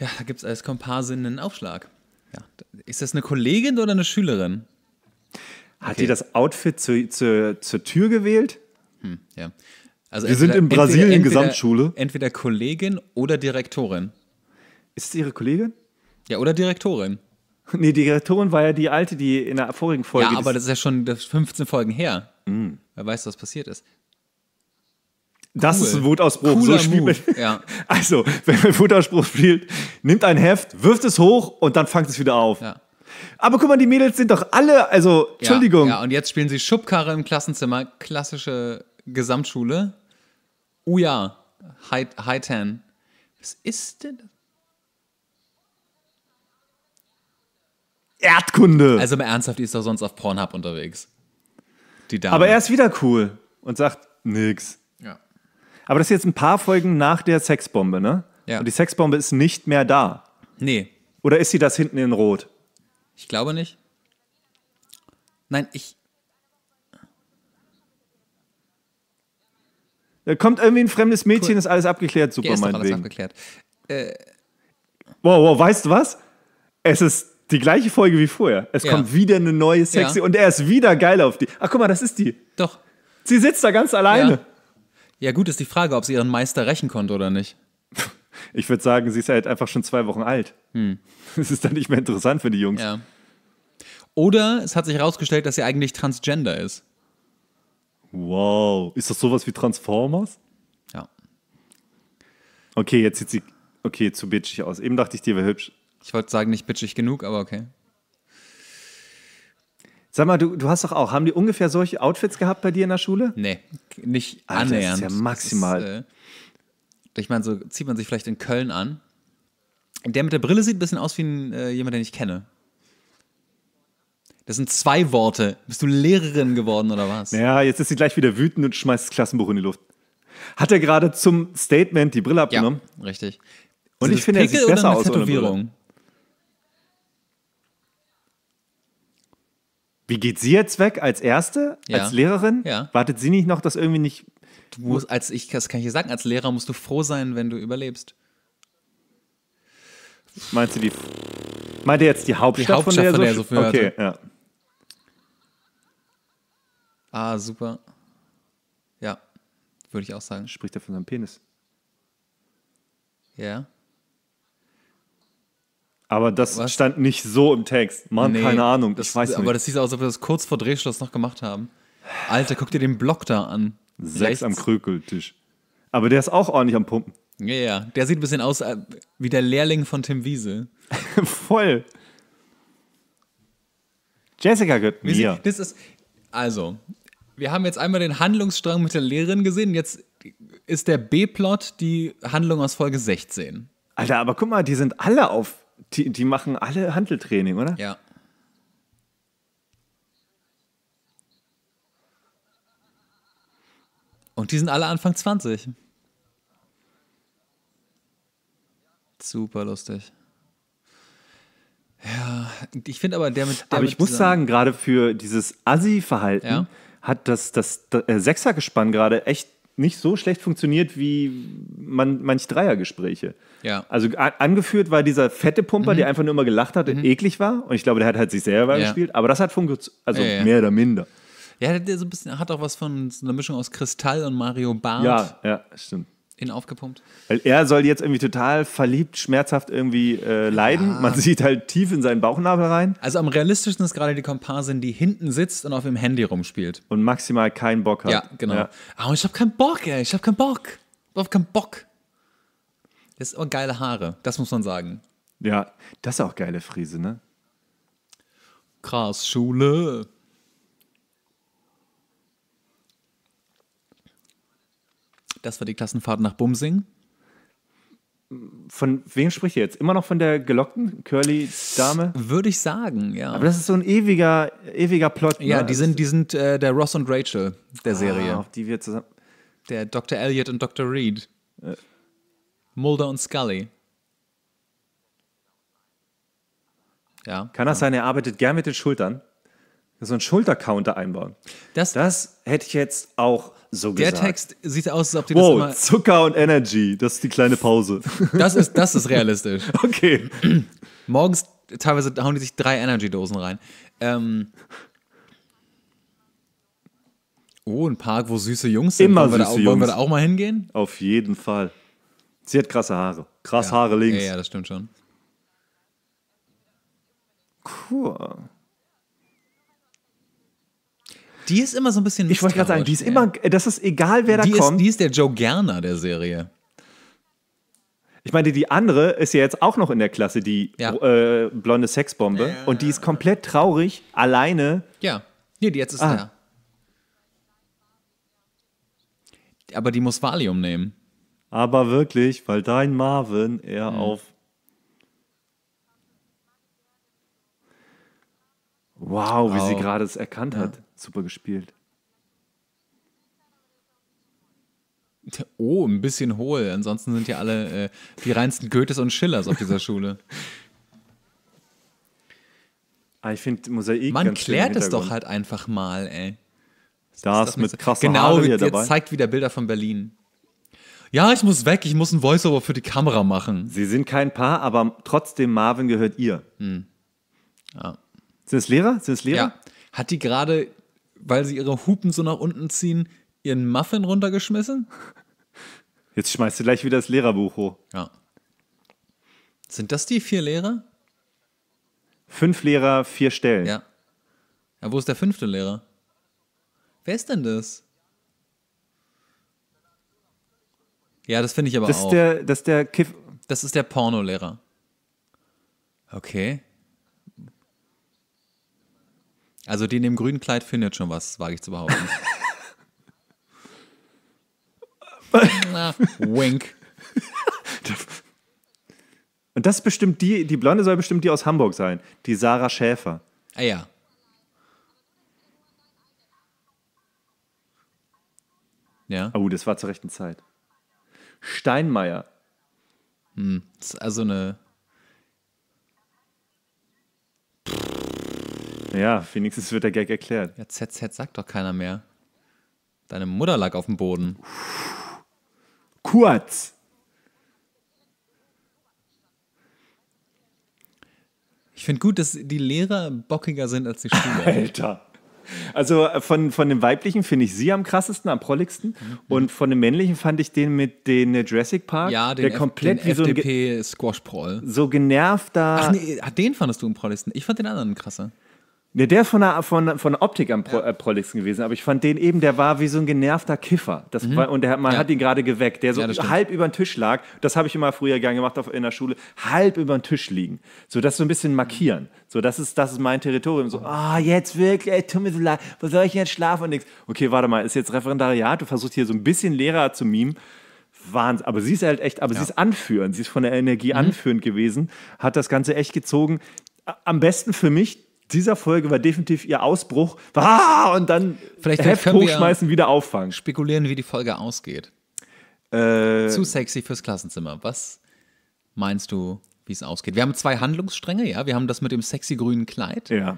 Ja, da gibt es als Komparsin einen Aufschlag. Ja. Ist das eine Kollegin oder eine Schülerin? Hat okay. die das Outfit zu, zu, zur Tür gewählt? Hm, ja. Also Wir entweder, sind in Brasilien entweder, Gesamtschule. Entweder Kollegin oder Direktorin. Ist es ihre Kollegin? Ja, oder Direktorin. Nee, die Direktorin war ja die alte, die in der vorigen Folge. Ja, aber das ist ja schon 15 Folgen her. Mhm. Wer weiß, was passiert ist. Das cool. ist ein Wutausbruch. so spielt ja. Also, wenn man Wutausbruch spielt, nimmt ein Heft, wirft es hoch und dann fangt es wieder auf. Ja. Aber guck mal, die Mädels sind doch alle, also, Entschuldigung. Ja, ja, und jetzt spielen sie Schubkarre im Klassenzimmer, klassische Gesamtschule. Uja, High, High Ten. Was ist denn das? Erdkunde. Also mal ernsthaft, die ist doch sonst auf Pornhub unterwegs. Die Dame. Aber er ist wieder cool und sagt nix. Ja. Aber das ist jetzt ein paar Folgen nach der Sexbombe, ne? Ja. Und die Sexbombe ist nicht mehr da. Nee. Oder ist sie das hinten in Rot? Ich glaube nicht. Nein, ich. Da kommt irgendwie ein fremdes Mädchen, cool. ist alles abgeklärt, super, ja, ist mein alles abgeklärt. Äh, wow, wow, weißt du was? Es ist die gleiche Folge wie vorher. Es ja. kommt wieder eine neue sexy ja. und er ist wieder geil auf die. Ach guck mal, das ist die. Doch. Sie sitzt da ganz alleine. Ja, ja gut, ist die Frage, ob sie ihren Meister rächen konnte oder nicht. Ich würde sagen, sie ist halt einfach schon zwei Wochen alt. Hm. Das ist dann nicht mehr interessant für die Jungs. Ja. Oder es hat sich herausgestellt, dass sie eigentlich transgender ist. Wow. Ist das sowas wie Transformers? Ja. Okay, jetzt sieht sie okay, zu bitchig aus. Eben dachte ich, die wäre hübsch. Ich wollte sagen, nicht bitchig genug, aber okay. Sag mal, du, du hast doch auch, haben die ungefähr solche Outfits gehabt bei dir in der Schule? Nee, nicht ah, annähernd. Das ist ja maximal. Ist, äh, ich meine, so zieht man sich vielleicht in Köln an. Der mit der Brille sieht ein bisschen aus wie ein, äh, jemand, den ich kenne. Das sind zwei Worte. Bist du Lehrerin geworden oder was? Ja, jetzt ist sie gleich wieder wütend und schmeißt das Klassenbuch in die Luft. Hat er gerade zum Statement die Brille abgenommen? Ja, richtig. Und sind ich finde, er sieht besser aus. Tätowierung? Wie geht sie jetzt weg als Erste, ja. als Lehrerin? Ja. Wartet sie nicht noch, dass irgendwie nicht. Du musst, als ich, das kann ich dir sagen, als Lehrer musst du froh sein, wenn du überlebst. Meinst du die. Meint ihr jetzt die Hauptstadt, die Hauptstadt von der, von der so, der so Okay, ja. Ah, super. Ja, würde ich auch sagen. Spricht er von seinem Penis? Ja. Aber das Was? stand nicht so im Text. Mann, nee, keine Ahnung. Das, ich weiß aber nicht. Aber das hieß aus, als ob wir das kurz vor Drehschluss noch gemacht haben. Alter, guck dir den Block da an. Sechs Rechts. am Krökeltisch. Aber der ist auch ordentlich am Pumpen. Ja, ja. Der sieht ein bisschen aus äh, wie der Lehrling von Tim Wiese. Voll. Jessica gehört mir. Sie, das ist, also, wir haben jetzt einmal den Handlungsstrang mit der Lehrerin gesehen. Jetzt ist der B-Plot die Handlung aus Folge 16. Alter, aber guck mal, die sind alle auf die, die machen alle Handeltraining, oder? Ja. Und die sind alle Anfang 20. Super lustig. Ja, ich finde aber der mit. Der aber mit ich muss sagen, gerade für dieses Assi-Verhalten ja? hat das, das, das äh, Sechsergespann gerade echt nicht so schlecht funktioniert wie man, manch Dreiergespräche. Ja. Also angeführt war dieser fette Pumper, mhm. der einfach nur immer gelacht hat und mhm. eklig war. Und ich glaube, der hat halt sich selber ja. gespielt. Aber das hat funktioniert, also ja, ja. mehr oder minder. Ja, der so ein bisschen, hat auch was von so einer Mischung aus Kristall und Mario Barth. Ja, ja, stimmt in aufgepumpt. Weil er soll jetzt irgendwie total verliebt, schmerzhaft irgendwie äh, leiden. Ja. Man sieht halt tief in seinen Bauchnabel rein. Also am realistischsten ist gerade die Komparsin, die hinten sitzt und auf dem Handy rumspielt. Und maximal keinen Bock hat. Ja, genau. Ja. Aber ah, ich hab keinen Bock, ey. Ich hab keinen Bock. Ich hab keinen Bock. Das ist aber geile Haare. Das muss man sagen. Ja, das ist auch geile Friese, ne? Krass, Schule. Das war die Klassenfahrt nach Bumsing. Von wem spricht ihr jetzt? Immer noch von der gelockten Curly-Dame? Würde ich sagen, ja. Aber das ist so ein ewiger, ewiger Plot. Ja, ne? die sind, die sind äh, der Ross und Rachel der ah, Serie. Auf die wir zusammen. Der Dr. Elliot und Dr. Reed. Äh. Mulder und Scully. Ja. Kann das ja. sein, er arbeitet gern mit den Schultern? so einen Schultercounter einbauen. Das, das hätte ich jetzt auch so der gesagt. Der Text sieht aus, als ob die wow, das immer Zucker und Energy, das ist die kleine Pause. Das ist, das ist realistisch. okay. Morgens teilweise hauen die sich drei Energy-Dosen rein. Ähm, oh, ein Park, wo süße Jungs sind. Immer wollen süße auch, Jungs. Wollen wir da auch mal hingehen? Auf jeden Fall. Sie hat krasse Haare. Krass ja. Haare links. Ja, ja, das stimmt schon. Cool. Die ist immer so ein bisschen. Ich wollte gerade sagen, die ist immer, das ist egal, wer die da ist, kommt. Die ist der Joe Gerner der Serie. Ich meine, die andere ist ja jetzt auch noch in der Klasse, die ja. äh, blonde Sexbombe. Äh. Und die ist komplett traurig, alleine. Ja, nee, die jetzt ist ah. da. Aber die muss Valium nehmen. Aber wirklich, weil dein Marvin eher mhm. auf. Wow, wie ah. sie gerade es erkannt ja. hat. Super gespielt. Oh, ein bisschen hohl. Ansonsten sind ja alle äh, die reinsten Goethes und Schillers auf dieser Schule. Ah, ich finde Mosaik. Man klärt es doch halt einfach mal, ey. Das, das ist mit krassen Genau, Haare jetzt dabei. zeigt wieder Bilder von Berlin. Ja, ich muss weg, ich muss ein Voiceover für die Kamera machen. Sie sind kein Paar, aber trotzdem Marvin gehört ihr. Hm. Ja. Sind es Lehrer? Sind es Lehrer? Ja. Hat die gerade weil sie ihre Hupen so nach unten ziehen, ihren Muffin runtergeschmissen? Jetzt schmeißt du gleich wieder das Lehrerbuch hoch. Ja. Sind das die vier Lehrer? Fünf Lehrer, vier Stellen. Ja. Ja, wo ist der fünfte Lehrer? Wer ist denn das? Ja, das finde ich aber das auch. Ist der, das ist der Kiff. Das ist der Pornolehrer. Okay. Also die in dem grünen Kleid findet schon was, wage ich zu behaupten. Na, wink. Und das bestimmt die, die Blonde soll bestimmt die aus Hamburg sein, die Sarah Schäfer. Ah ja. Ja. Oh, das war zur rechten Zeit. Steinmeier. Hm, das ist also eine Ja, wenigstens wird der Gag erklärt. Ja, ZZ sagt doch keiner mehr. Deine Mutter lag auf dem Boden. Kurz. Ich finde gut, dass die Lehrer bockiger sind als die Schüler. Alter. Also äh, von, von dem weiblichen finde ich sie am krassesten, am prolligsten. Mhm. Und von dem männlichen fand ich den mit den Jurassic Park. Ja, den der F komplett den wie so ein Squash Proll. So genervter. Ach nee, ah, den fandest du am prolligsten. Ich fand den anderen krasser. Ne, der ist von der, von, von Optik am pro, ja. äh, prolligsten gewesen, aber ich fand den eben, der war wie so ein genervter Kiffer. Das mhm. war, und der, man ja. hat ihn gerade geweckt, der so ja, halb über den Tisch lag. Das habe ich immer früher gern gemacht auf, in der Schule. Halb über den Tisch liegen. So, das so ein bisschen markieren. So, das ist, das ist mein Territorium. So, ah, oh, jetzt wirklich, ey, tu mir so leid, wo soll ich jetzt schlafen und nichts? Okay, warte mal, ist jetzt Referendariat, du versuchst hier so ein bisschen Lehrer zu mimen. Wahnsinn. Aber sie ist halt echt, aber sie ist anführend, sie ist von der Energie mhm. anführend gewesen, hat das Ganze echt gezogen. Am besten für mich dieser Folge war definitiv ihr Ausbruch. Ah, und dann vielleicht, Heft hochschmeißen, wir wieder auffangen. Spekulieren, wie die Folge ausgeht. Äh, Zu sexy fürs Klassenzimmer. Was meinst du, wie es ausgeht? Wir haben zwei Handlungsstränge, ja. Wir haben das mit dem sexy grünen Kleid. Ja.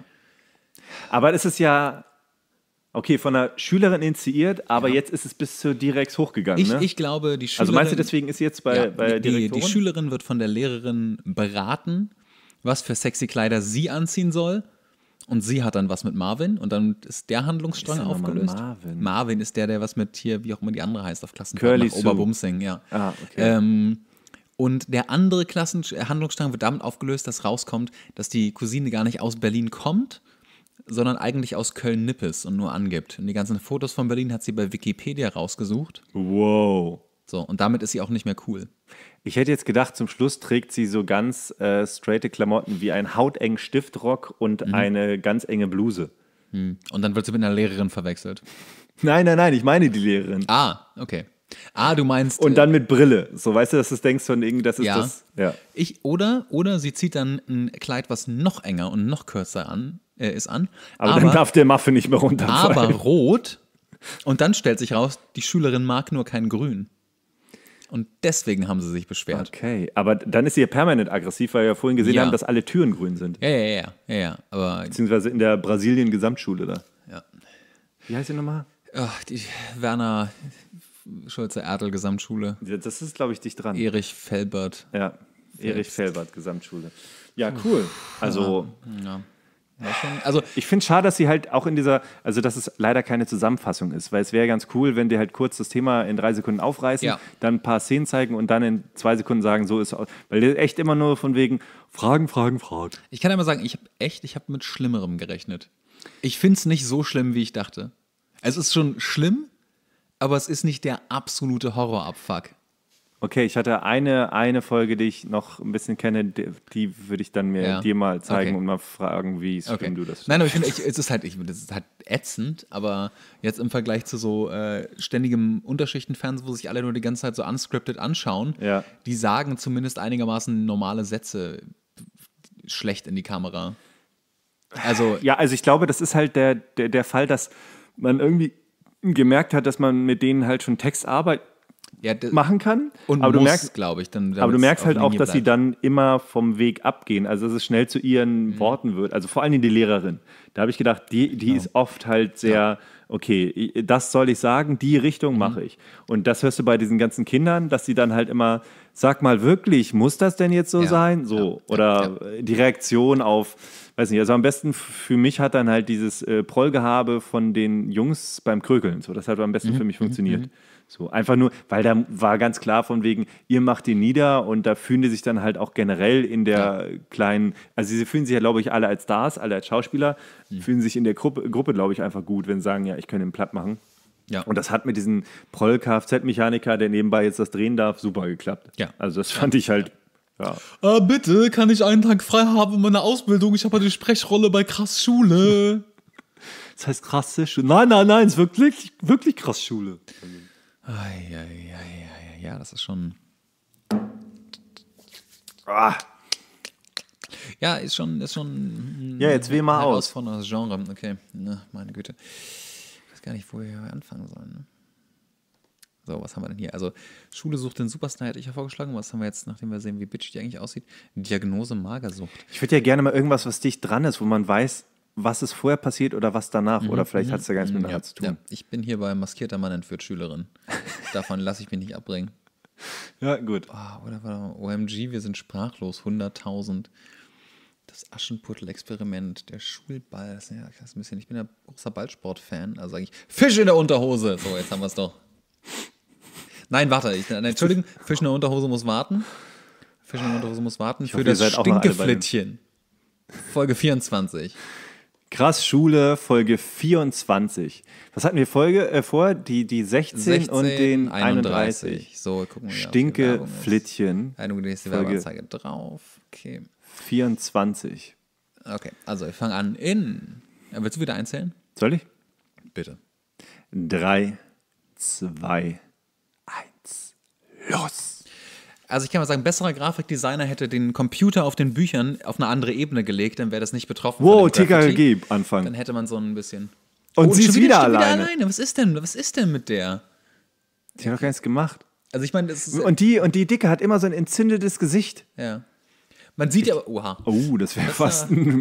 Aber es ist ja, Okay, von einer Schülerin initiiert, aber ja. jetzt ist es bis zu Direx hochgegangen. Ich, ne? ich glaube, die Schülerin. Also meinst du, deswegen ist sie jetzt bei, ja, bei die, die Schülerin wird von der Lehrerin beraten, was für sexy Kleider sie anziehen soll und sie hat dann was mit Marvin und dann ist der Handlungsstrang ist aufgelöst. Marvin. Marvin ist der, der was mit hier, wie auch immer die andere heißt, auf Klassenfahrt nach Oberbumsing, ja. Ah, okay. Ähm, und der andere Klassen äh, Handlungsstrang wird damit aufgelöst, dass rauskommt, dass die Cousine gar nicht aus Berlin kommt, sondern eigentlich aus Köln-Nippes und nur angibt. Und die ganzen Fotos von Berlin hat sie bei Wikipedia rausgesucht. Wow. So, und damit ist sie auch nicht mehr cool. Ich hätte jetzt gedacht, zum Schluss trägt sie so ganz äh, straighte Klamotten wie ein hautengen Stiftrock und mhm. eine ganz enge Bluse. Mhm. Und dann wird sie mit einer Lehrerin verwechselt. Nein, nein, nein, ich meine die Lehrerin. Ah, okay. Ah, du meinst. Und äh, dann mit Brille. So, weißt du, dass du denkst von irgendwie, das ist ja. das. Ja. Ich, oder, oder sie zieht dann ein Kleid, was noch enger und noch kürzer an, äh, ist an. Aber, aber, dann darf der Maffe nicht mehr runterfallen. Aber rot. Und dann stellt sich raus, die Schülerin mag nur kein Grün. Und deswegen haben sie sich beschwert. Okay, aber dann ist sie ja permanent aggressiv, weil wir ja vorhin gesehen ja. haben, dass alle Türen grün sind. Ja, ja, ja, ja, ja. Aber Beziehungsweise in der Brasilien-Gesamtschule da. Ja. Wie heißt die nochmal? Ach, die Werner Schulze Erdl Gesamtschule. Das ist, glaube ich, dich dran. Erich Felbert. Ja, Erich Felbert Gesamtschule. Ja, cool. Also. Ja. Also ich finde es schade, dass sie halt auch in dieser, also dass es leider keine Zusammenfassung ist, weil es wäre ganz cool, wenn die halt kurz das Thema in drei Sekunden aufreißen, ja. dann ein paar Szenen zeigen und dann in zwei Sekunden sagen, so ist es. Weil die echt immer nur von wegen Fragen, Fragen, Fragen. Ich kann ja mal sagen, ich habe echt, ich habe mit Schlimmerem gerechnet. Ich finde es nicht so schlimm, wie ich dachte. Es ist schon schlimm, aber es ist nicht der absolute Horrorabfuck. Okay, ich hatte eine, eine Folge, die ich noch ein bisschen kenne, die, die würde ich dann mir ja. dir mal zeigen okay. und mal fragen, wie es okay. du das Nein, aber ich finde, ich, es ist halt, ich, das ist halt ätzend, aber jetzt im Vergleich zu so äh, ständigem Unterschichtenfernsehen, wo sich alle nur die ganze Zeit so unscripted anschauen, ja. die sagen zumindest einigermaßen normale Sätze schlecht in die Kamera. Also. Ja, also ich glaube, das ist halt der, der, der Fall, dass man irgendwie gemerkt hat, dass man mit denen halt schon Text arbeitet ja, machen kann. Und aber muss, du merkst, glaube ich, dann. Aber du merkst halt auch, dass bleibt. sie dann immer vom Weg abgehen. Also dass es schnell zu ihren mhm. Worten wird. Also vor allen Dingen die Lehrerin. Da habe ich gedacht, die, die genau. ist oft halt sehr, ja. okay, das soll ich sagen, die Richtung mhm. mache ich. Und das hörst du bei diesen ganzen Kindern, dass sie dann halt immer, sag mal wirklich, muss das denn jetzt so ja. sein? So. Oder die Reaktion auf weiß nicht, also am besten für mich hat dann halt dieses äh, Prollgehabe von den Jungs beim Krökeln, so das hat am besten mhm. für mich mhm. funktioniert. Mhm. So einfach nur, weil da war ganz klar von wegen, ihr macht ihn nieder und da fühlen die sich dann halt auch generell in der kleinen, also sie fühlen sich ja, glaube ich, alle als Stars, alle als Schauspieler, mhm. fühlen sich in der Gruppe, Gruppe, glaube ich, einfach gut, wenn sie sagen, ja, ich kann ihn platt machen. Ja. Und das hat mit diesem Proll-Kfz-Mechaniker, der nebenbei jetzt das drehen darf, super geklappt. Ja. Also das fand ich halt. Ja. Äh, bitte, kann ich einen Tag frei haben in meiner Ausbildung? Ich habe halt die Sprechrolle bei krass Schule. das heißt krasse Schule. Nein, nein, nein, es ist wirklich, wirklich krass Schule. Ja, ja, ja, ja, das ist schon. Ah. Ja, ist schon, ist schon. Ja, jetzt weh mal aus. Von das Genre, okay. Na, ne, meine Güte. Ich weiß gar nicht, wo wir anfangen sollen. Ne? So, was haben wir denn hier? Also, Schule sucht den Superstar, hätte ich ja vorgeschlagen. Was haben wir jetzt, nachdem wir sehen, wie bitch die eigentlich aussieht? Diagnose Magersucht. Ich würde ja gerne mal irgendwas, was dicht dran ist, wo man weiß, was ist vorher passiert oder was danach mhm. oder vielleicht mhm, hat es ja gar nichts mhm. miteinander ja. zu tun. Ja. Ich bin hier bei maskierter Mann entführt Schülerin. Davon lasse ich mich nicht abbringen. Ja, gut. Oh, oder warte OMG, wir sind sprachlos, 100.000. Das Aschenputtel-Experiment, der Schulball, das ist ja das ist ein ich bin ja großer Ballsport-Fan, also sage ich, Fisch in der Unterhose. So, jetzt haben wir es doch. Nein, warte, ich, nein, Entschuldigung, Fisch in der Unterhose muss warten. Fisch in der Unterhose muss warten ich für hoffe, das Stinkeflittchen. Folge 24. Krass Schule, Folge 24. Was hatten wir Folge äh, vor? Die, die 16, 16 und den 31. 31. So, gucken wir Stinke Flittchen. Eine gute nächste Werbeanzeige drauf. Okay. 24. Okay, also ich fange an in. Äh, willst du wieder einzählen? Soll ich? Bitte. 3, 2, 1, los! also ich kann mal sagen, ein besserer Grafikdesigner hätte den Computer auf den Büchern auf eine andere Ebene gelegt, dann wäre das nicht betroffen. Wow, TKG Anfang. Dann hätte man so ein bisschen. Und oh, sie ist wieder, wieder alleine. wieder alleine. Was ist denn? Was ist denn mit der? Die hat doch gar nichts gemacht. Also ich meine, und die und die Dicke hat immer so ein entzündetes Gesicht. Ja. Man sieht ja, oha. Oh, das wäre fast sah, ein,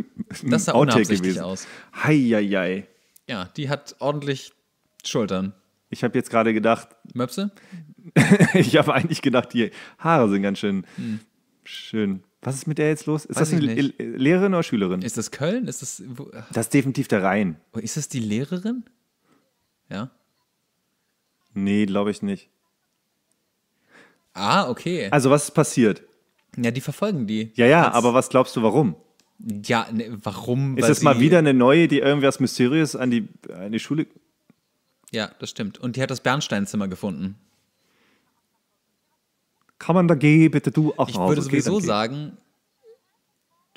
ein das sah Outtake gewesen. Aus. Hei, hei, hei. Ja, die hat ordentlich Schultern. Ich habe jetzt gerade gedacht. Möpse? ich habe eigentlich gedacht, die Haare sind ganz schön hm. schön. Was ist mit der jetzt los? Ist Weiß das eine Lehrerin oder Schülerin? Ist das Köln? Ist das, wo? das ist definitiv der Rhein. Oh, ist das die Lehrerin? Ja. Nee, glaube ich nicht. Ah, okay. Also, was ist passiert? Ja, die verfolgen die. Ja, ja, Als aber was glaubst du, warum? Ja, ne, warum? Ist das mal wieder eine neue, die irgendwas Mysteriös an die, an die Schule. Ja, das stimmt. Und die hat das Bernsteinzimmer gefunden. Kann man da gehen, bitte du? Ach, ich würde also, okay, sowieso sagen,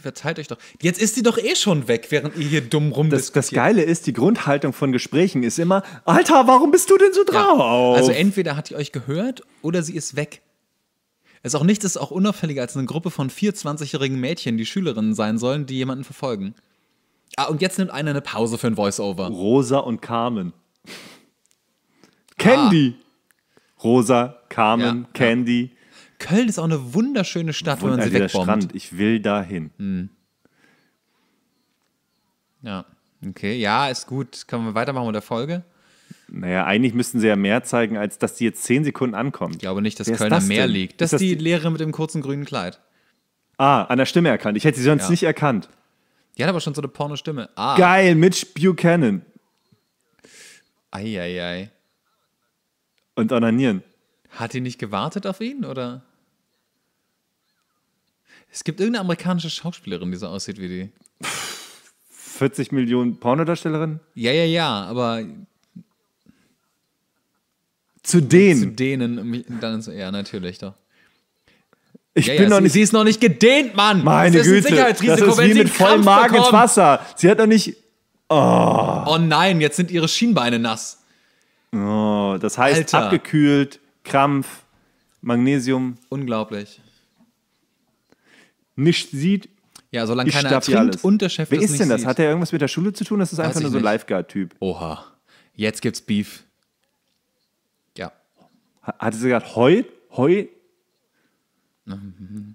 verteilt euch doch. Jetzt ist sie doch eh schon weg, während ihr hier dumm rumdiskutiert. Das, das Geile ist, die Grundhaltung von Gesprächen ist immer, Alter, warum bist du denn so drauf? Ja. Also entweder hat ihr euch gehört oder sie ist weg. Es ist auch nichts ist auch unauffälliger als eine Gruppe von 24 jährigen Mädchen, die Schülerinnen sein sollen, die jemanden verfolgen. Ah, und jetzt nimmt einer eine Pause für ein Voiceover. Rosa und Carmen. Candy. Ah. Rosa, Carmen, ja, Candy. Ja. Köln ist auch eine wunderschöne Stadt, Wund wenn man sie wegbombt. Strand, ich will dahin. Hm. Ja, okay, ja, ist gut. Können wir weitermachen mit der Folge? Naja, eigentlich müssten sie ja mehr zeigen, als dass die jetzt zehn Sekunden ankommt. Ich glaube nicht, dass Köln das am Meer liegt. Das ist das die, die Lehrerin mit dem kurzen grünen Kleid. Ah, an der Stimme erkannt. Ich hätte sie sonst ja. nicht erkannt. Die hat aber schon so eine Porno-Stimme. Ah. Geil, Mitch Buchanan. Eieiei. Und onanieren. Hat die nicht gewartet auf ihn, oder? Es gibt irgendeine amerikanische Schauspielerin, die so aussieht wie die. 40 Millionen Pornodarstellerin? Ja, ja, ja, aber. Zu denen. Zu denen. Dann, ja, natürlich doch. Ich ja, bin ja, noch sie, nicht. Sie ist noch nicht gedehnt, Mann! Meine das Güte! das ist wie mit vollem Magen bekommt. ins Wasser. Sie hat noch nicht. Oh. oh nein, jetzt sind ihre Schienbeine nass. Oh, das heißt Alter. abgekühlt, Krampf, Magnesium. Unglaublich nicht sieht. Ja, solange ich keiner ertrinkt und der Chef Wer ist denn das? Sieht. Hat der irgendwas mit der Schule zu tun? Das ist Weiß einfach nur so ein Lifeguard-Typ. Oha. Jetzt gibt's Beef. Ja. Hatte sie gerade Heu? Heu? Mhm.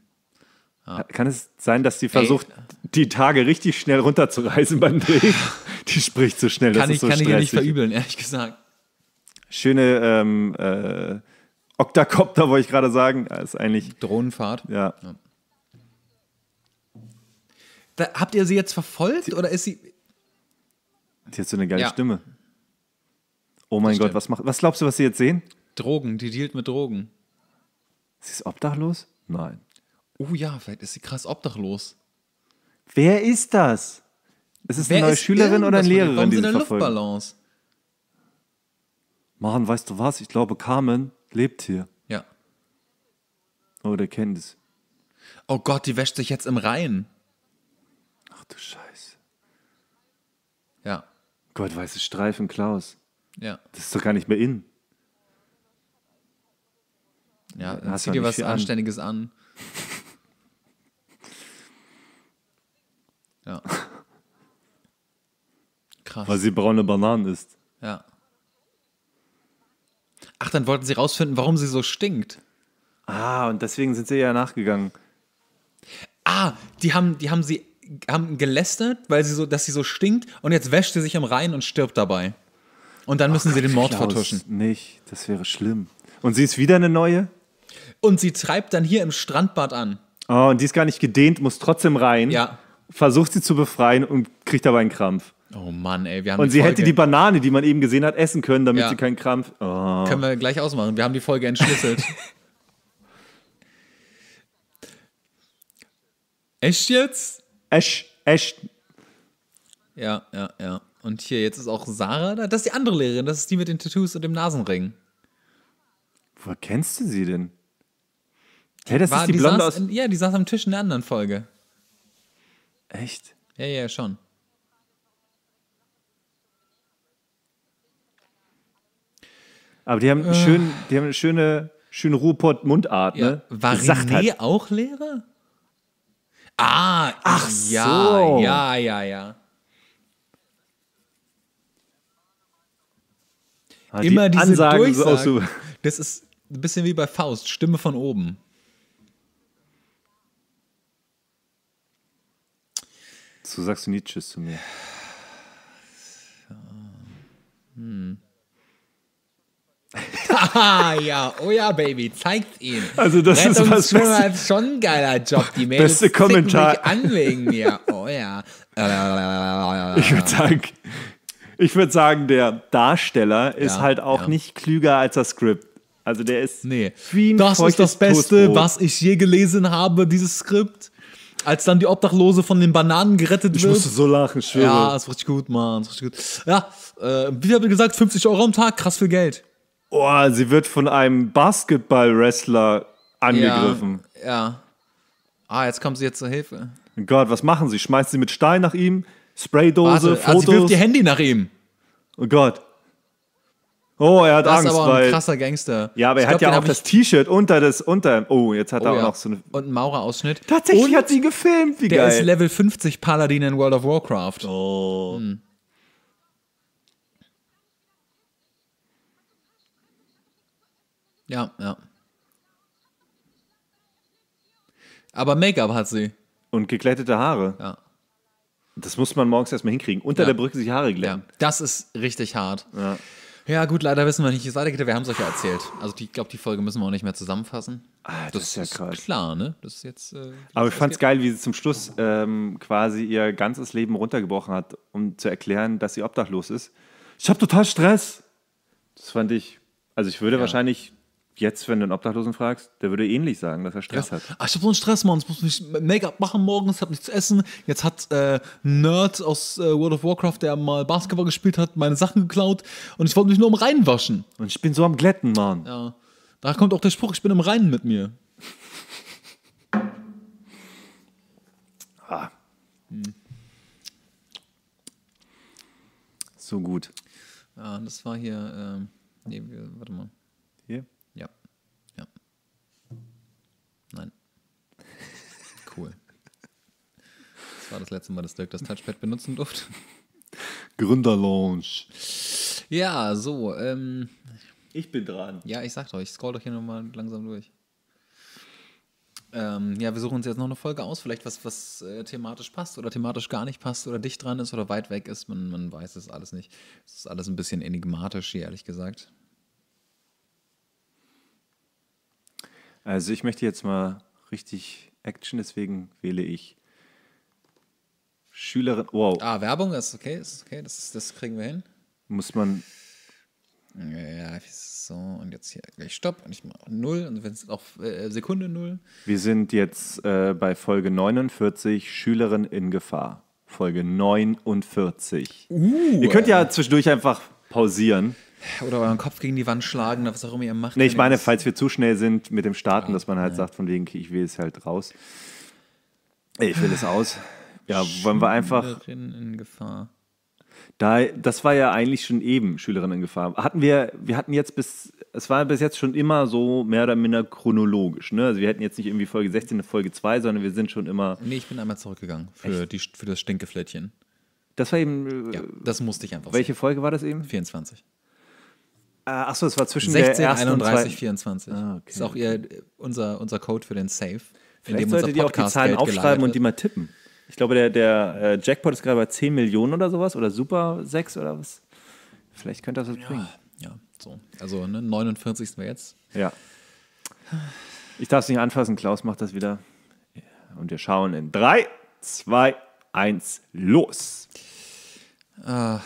Kann es sein, dass sie versucht, Ey. die Tage richtig schnell runterzureißen beim Dreh? die spricht so schnell, kann das ich, ist so Kann stressig. ich ja nicht verübeln, ehrlich gesagt. Schöne ähm, äh, Oktacopter, wollte ich gerade sagen. ist eigentlich Drohnenfahrt. Ja. ja. Da, habt ihr sie jetzt verfolgt sie, oder ist sie. Sie hat so eine geile ja. Stimme. Oh mein das Gott, was, macht, was glaubst du, was sie jetzt sehen? Drogen, die dealt mit Drogen. Sie ist obdachlos? Nein. Oh ja, vielleicht ist sie krass obdachlos. Wer ist das? Ist es Wer eine neue Schülerin oder eine Lehrerin? die sie in der Luftbalance? Mann, weißt du was? Ich glaube, Carmen lebt hier. Ja. Oh, der kennt es. Oh Gott, die wäscht sich jetzt im Rhein du Scheiße. Ja. Gott, weiße Streifen, Klaus. Ja. Das ist doch gar nicht mehr in. Ja, dann zieh dir was Anständiges an. ja. Krass. Weil sie braune Bananen isst. Ja. Ach, dann wollten sie rausfinden, warum sie so stinkt. Ah, und deswegen sind sie ja nachgegangen. Ah, die haben, die haben sie haben gelästert, weil sie so, dass sie so stinkt und jetzt wäscht sie sich im Rhein und stirbt dabei. Und dann oh müssen Ach, sie den Mord Klaus, vertuschen. Nicht, das wäre schlimm. Und sie ist wieder eine neue? Und sie treibt dann hier im Strandbad an. Oh, und die ist gar nicht gedehnt, muss trotzdem rein. Ja. Versucht sie zu befreien und kriegt dabei einen Krampf. Oh Mann, ey, wir haben Und sie Folge. hätte die Banane, die man eben gesehen hat, essen können, damit ja. sie keinen Krampf. Oh. Können wir gleich ausmachen. Wir haben die Folge entschlüsselt. Echt jetzt? Esch, Esch. Ja, ja, ja. Und hier, jetzt ist auch Sarah da. Das ist die andere Lehrerin, das ist die mit den Tattoos und dem Nasenring. Woher kennst du sie denn? Hey, das War, ist die, die Blonde saß, aus. Ja, die saß am Tisch in der anderen Folge. Echt? Ja, ja, schon. Aber die haben, äh. schön, die haben eine schöne, schöne Ruhrpott-Mundart, ja. ne? War René halt. auch Lehrer? Ah, ach ja, so. Ja, ja, ja. Ah, die Immer diese Ansagen Durchsagen. So das ist ein bisschen wie bei Faust, Stimme von oben. So sagst du nie Tschüss zu mir. Hm. Ah, ja, oh ja, Baby, zeigt ihn. Also das ist was Beste. ist schon ein geiler Job. Die Mädels beste Kommentar. Mich an wegen mir. Oh ja. ich würde sagen, ich würde sagen, der Darsteller ist ja, halt auch ja. nicht klüger als das Skript. Also der ist nee. Das ist das Beste, Toastbrot. was ich je gelesen habe, dieses Skript. Als dann die Obdachlose von den Bananen gerettet ich wird. Ich musste so lachen, schön. Ja, ist richtig gut, Mann. Ist richtig gut. Ja, äh, wie habe ich gesagt, 50 Euro am Tag, krass viel Geld oh, sie wird von einem Basketball-Wrestler angegriffen. Ja, ja. Ah, jetzt kommt sie jetzt zur Hilfe. Gott, was machen sie? Schmeißt sie mit Stein nach ihm? Spraydose, Warte, also Fotos? Ah, sie wirft ihr Handy nach ihm. Oh Gott. Oh, er hat das Angst. Das ist aber weil, ein krasser Gangster. Ja, aber ich er hat ja auch das T-Shirt unter das unter. Oh, jetzt hat oh, er auch ja. noch so eine. Und einen Maurer-Ausschnitt. Tatsächlich und hat sie gefilmt, wie der geil. Der ist Level 50 Paladin in World of Warcraft. Oh. Hm. Ja, ja. Aber Make-up hat sie. Und geglättete Haare. Ja. Das muss man morgens erstmal hinkriegen. Unter ja. der Brücke sich Haare glätten. Ja. Das ist richtig hart. Ja. ja gut, leider wissen wir nicht, wie es weitergeht. Wir haben es euch ja erzählt. Also ich glaube, die Folge müssen wir auch nicht mehr zusammenfassen. Ah, das, das ist ja ist krass. klar, ne? Das ist jetzt. Äh, Aber ich fand es geil, wie sie zum Schluss ähm, quasi ihr ganzes Leben runtergebrochen hat, um zu erklären, dass sie obdachlos ist. Ich habe total Stress. Das fand ich. Also ich würde wahrscheinlich jetzt, wenn du einen Obdachlosen fragst, der würde ähnlich sagen, dass er Stress ja. hat. Ach, ich habe so einen Stress, Mann. Ich muss mich Make-up machen morgens, habe nichts zu essen. Jetzt hat äh, Nerd aus äh, World of Warcraft, der mal Basketball gespielt hat, meine Sachen geklaut und ich wollte mich nur um reinwaschen. Und ich bin so am Glätten, Mann. Ja. Da kommt auch der Spruch, ich bin im Reinen mit mir. ah. So gut. Ja, das war hier, ähm, nee, warte mal. Hier? Das war das letzte Mal, dass Dirk das Touchpad benutzen durfte. Gründerlaunch. Ja, so. Ähm, ich bin dran. Ja, ich sag doch, ich scroll doch hier nochmal langsam durch. Ähm, ja, wir suchen uns jetzt noch eine Folge aus, vielleicht was, was äh, thematisch passt oder thematisch gar nicht passt oder dicht dran ist oder weit weg ist. Man, man weiß es alles nicht. Es ist alles ein bisschen enigmatisch hier, ehrlich gesagt. Also ich möchte jetzt mal richtig Action, deswegen wähle ich Schülerin. Wow. Ah, Werbung ist okay, ist okay, das, das kriegen wir hin. Muss man. Ja, so, und jetzt hier gleich Stopp und ich mache Null und wenn es auch äh, Sekunde Null. Wir sind jetzt äh, bei Folge 49, Schülerin in Gefahr. Folge 49. Uh, ihr könnt ja ähm. zwischendurch einfach pausieren. Oder euren Kopf gegen die Wand schlagen oder was auch immer ihr macht. Nee, ich meine, falls wir zu schnell sind mit dem Starten, ja, ah, dass man halt ja. sagt, von wegen, ich will es halt raus. Ich will es aus. Ja, wollen wir einfach. Schülerinnen in Gefahr. Da, das war ja eigentlich schon eben Schülerinnen in Gefahr. Hatten wir, wir hatten jetzt bis, es war bis jetzt schon immer so mehr oder minder chronologisch. Ne? Also wir hatten jetzt nicht irgendwie Folge 16 und Folge 2, sondern wir sind schon immer. Nee, ich bin einmal zurückgegangen für, die, für das Stinkeflättchen. Das war eben. Ja, das musste ich einfach. Welche sehen. Folge war das eben? 24. Äh, Achso, es war zwischen 16, der 31, und 24. Ah, okay. Das ist auch ihr, unser, unser Code für den Safe. Vielleicht solltet ihr auch die Zahlen aufschreiben und die mal tippen. Ich glaube, der, der äh, Jackpot ist gerade bei 10 Millionen oder sowas oder Super 6 oder was. Vielleicht könnte das was ja. bringen. Ja, so. Also, ne, 49. wir jetzt. Ja. Ich darf es nicht anfassen, Klaus macht das wieder. Und wir schauen in 3, 2, 1, los. Ach.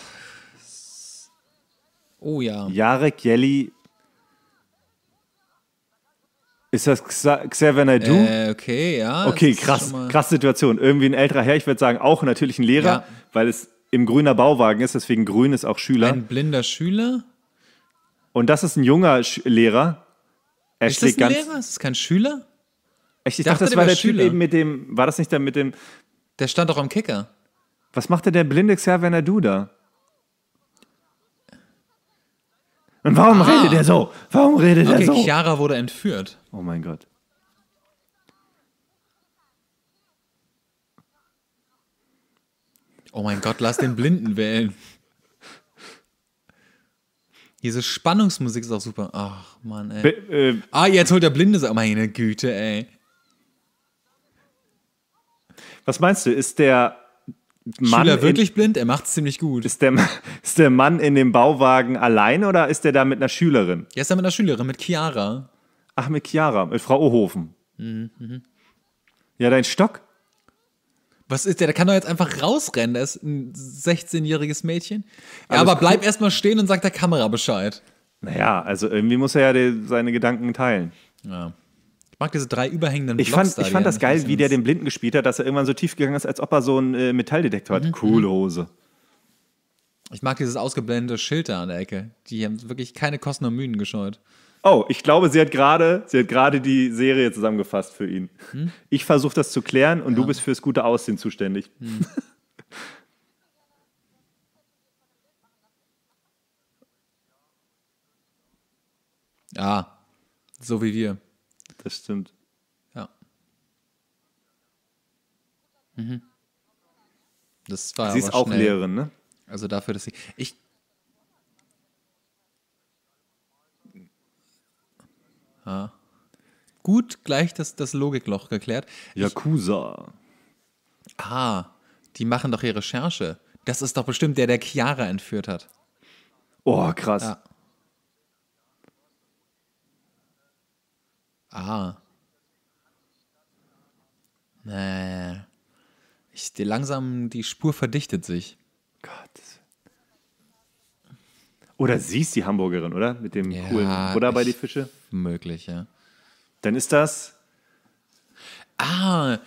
Oh ja. Jarek Jelly ist das Xavier Naidoo? Äh, okay, ja. Okay, krass, krass Situation. Irgendwie ein älterer Herr, ich würde sagen, auch natürlich ein Lehrer, ja. weil es im grüner Bauwagen ist, deswegen grün ist auch Schüler. Ein blinder Schüler? Und das ist ein junger Sch Lehrer. Er ist das ein ganz Lehrer? Ist das kein Schüler? Echt, ich dachte, das war der Schüler. Typ eben mit dem, war das nicht der mit dem... Der stand doch am Kicker. Was macht denn der blinde Xavier Naidoo da? Und warum ah. redet er so? Warum redet okay, er so? Chiara wurde entführt. Oh mein Gott. Oh mein Gott, lass den Blinden wählen. Diese Spannungsmusik ist auch super. Ach, Mann, ey. Be äh, ah, jetzt holt der Blinde so. Meine Güte, ey. Was meinst du, ist der Mann Schüler wirklich in, blind? Er macht es ziemlich gut. Ist der, ist der Mann in dem Bauwagen allein oder ist der da mit einer Schülerin? Er ist da mit einer Schülerin, mit Chiara. Ach, mit Chiara, mit Frau Ohofen. Mhm. mhm. Ja, dein Stock? Was ist der? Der kann doch jetzt einfach rausrennen. Der ist ein 16-jähriges Mädchen. Ja, aber, bleib cool. erstmal stehen und sag der Kamera Bescheid. Naja, also irgendwie muss er ja die, seine Gedanken teilen. Ja. Ich mag diese drei überhängenden Blocks Ich fand, da, ich fand das geil, wie der den Blinden gespielt hat, dass er irgendwann so tief gegangen ist, als ob er so einen äh, Metalldetektor hat. Mhm, Coole mhm. Hose. Ich mag dieses ausgeblendete Schild da an der Ecke. Die haben wirklich keine Kosten und Mühen gescheut. Oh, ich glaube, sie hat gerade, sie hat gerade die Serie zusammengefasst für ihn. Hm? Ich versuche das zu klären und ja. du bist fürs gute Aussehen zuständig. Hm. ja, so wie wir das stimmt. Ja. Mhm. Das war sie ist auch schnell. Lehrerin, ne? Also dafür, dass sie. Ich. Ja. Gut, gleich das, das Logikloch geklärt. Yakuza. Ich, ah, die machen doch ihre Recherche. Das ist doch bestimmt der, der Chiara entführt hat. Oh, krass. Ja. Ah. Nee. Ich, die langsam, die Spur verdichtet sich. Gott. Oder sie ist die Hamburgerin, oder? Mit dem ja, coolen Oder bei die Fische? Möglich, ja. Dann ist das. Ah,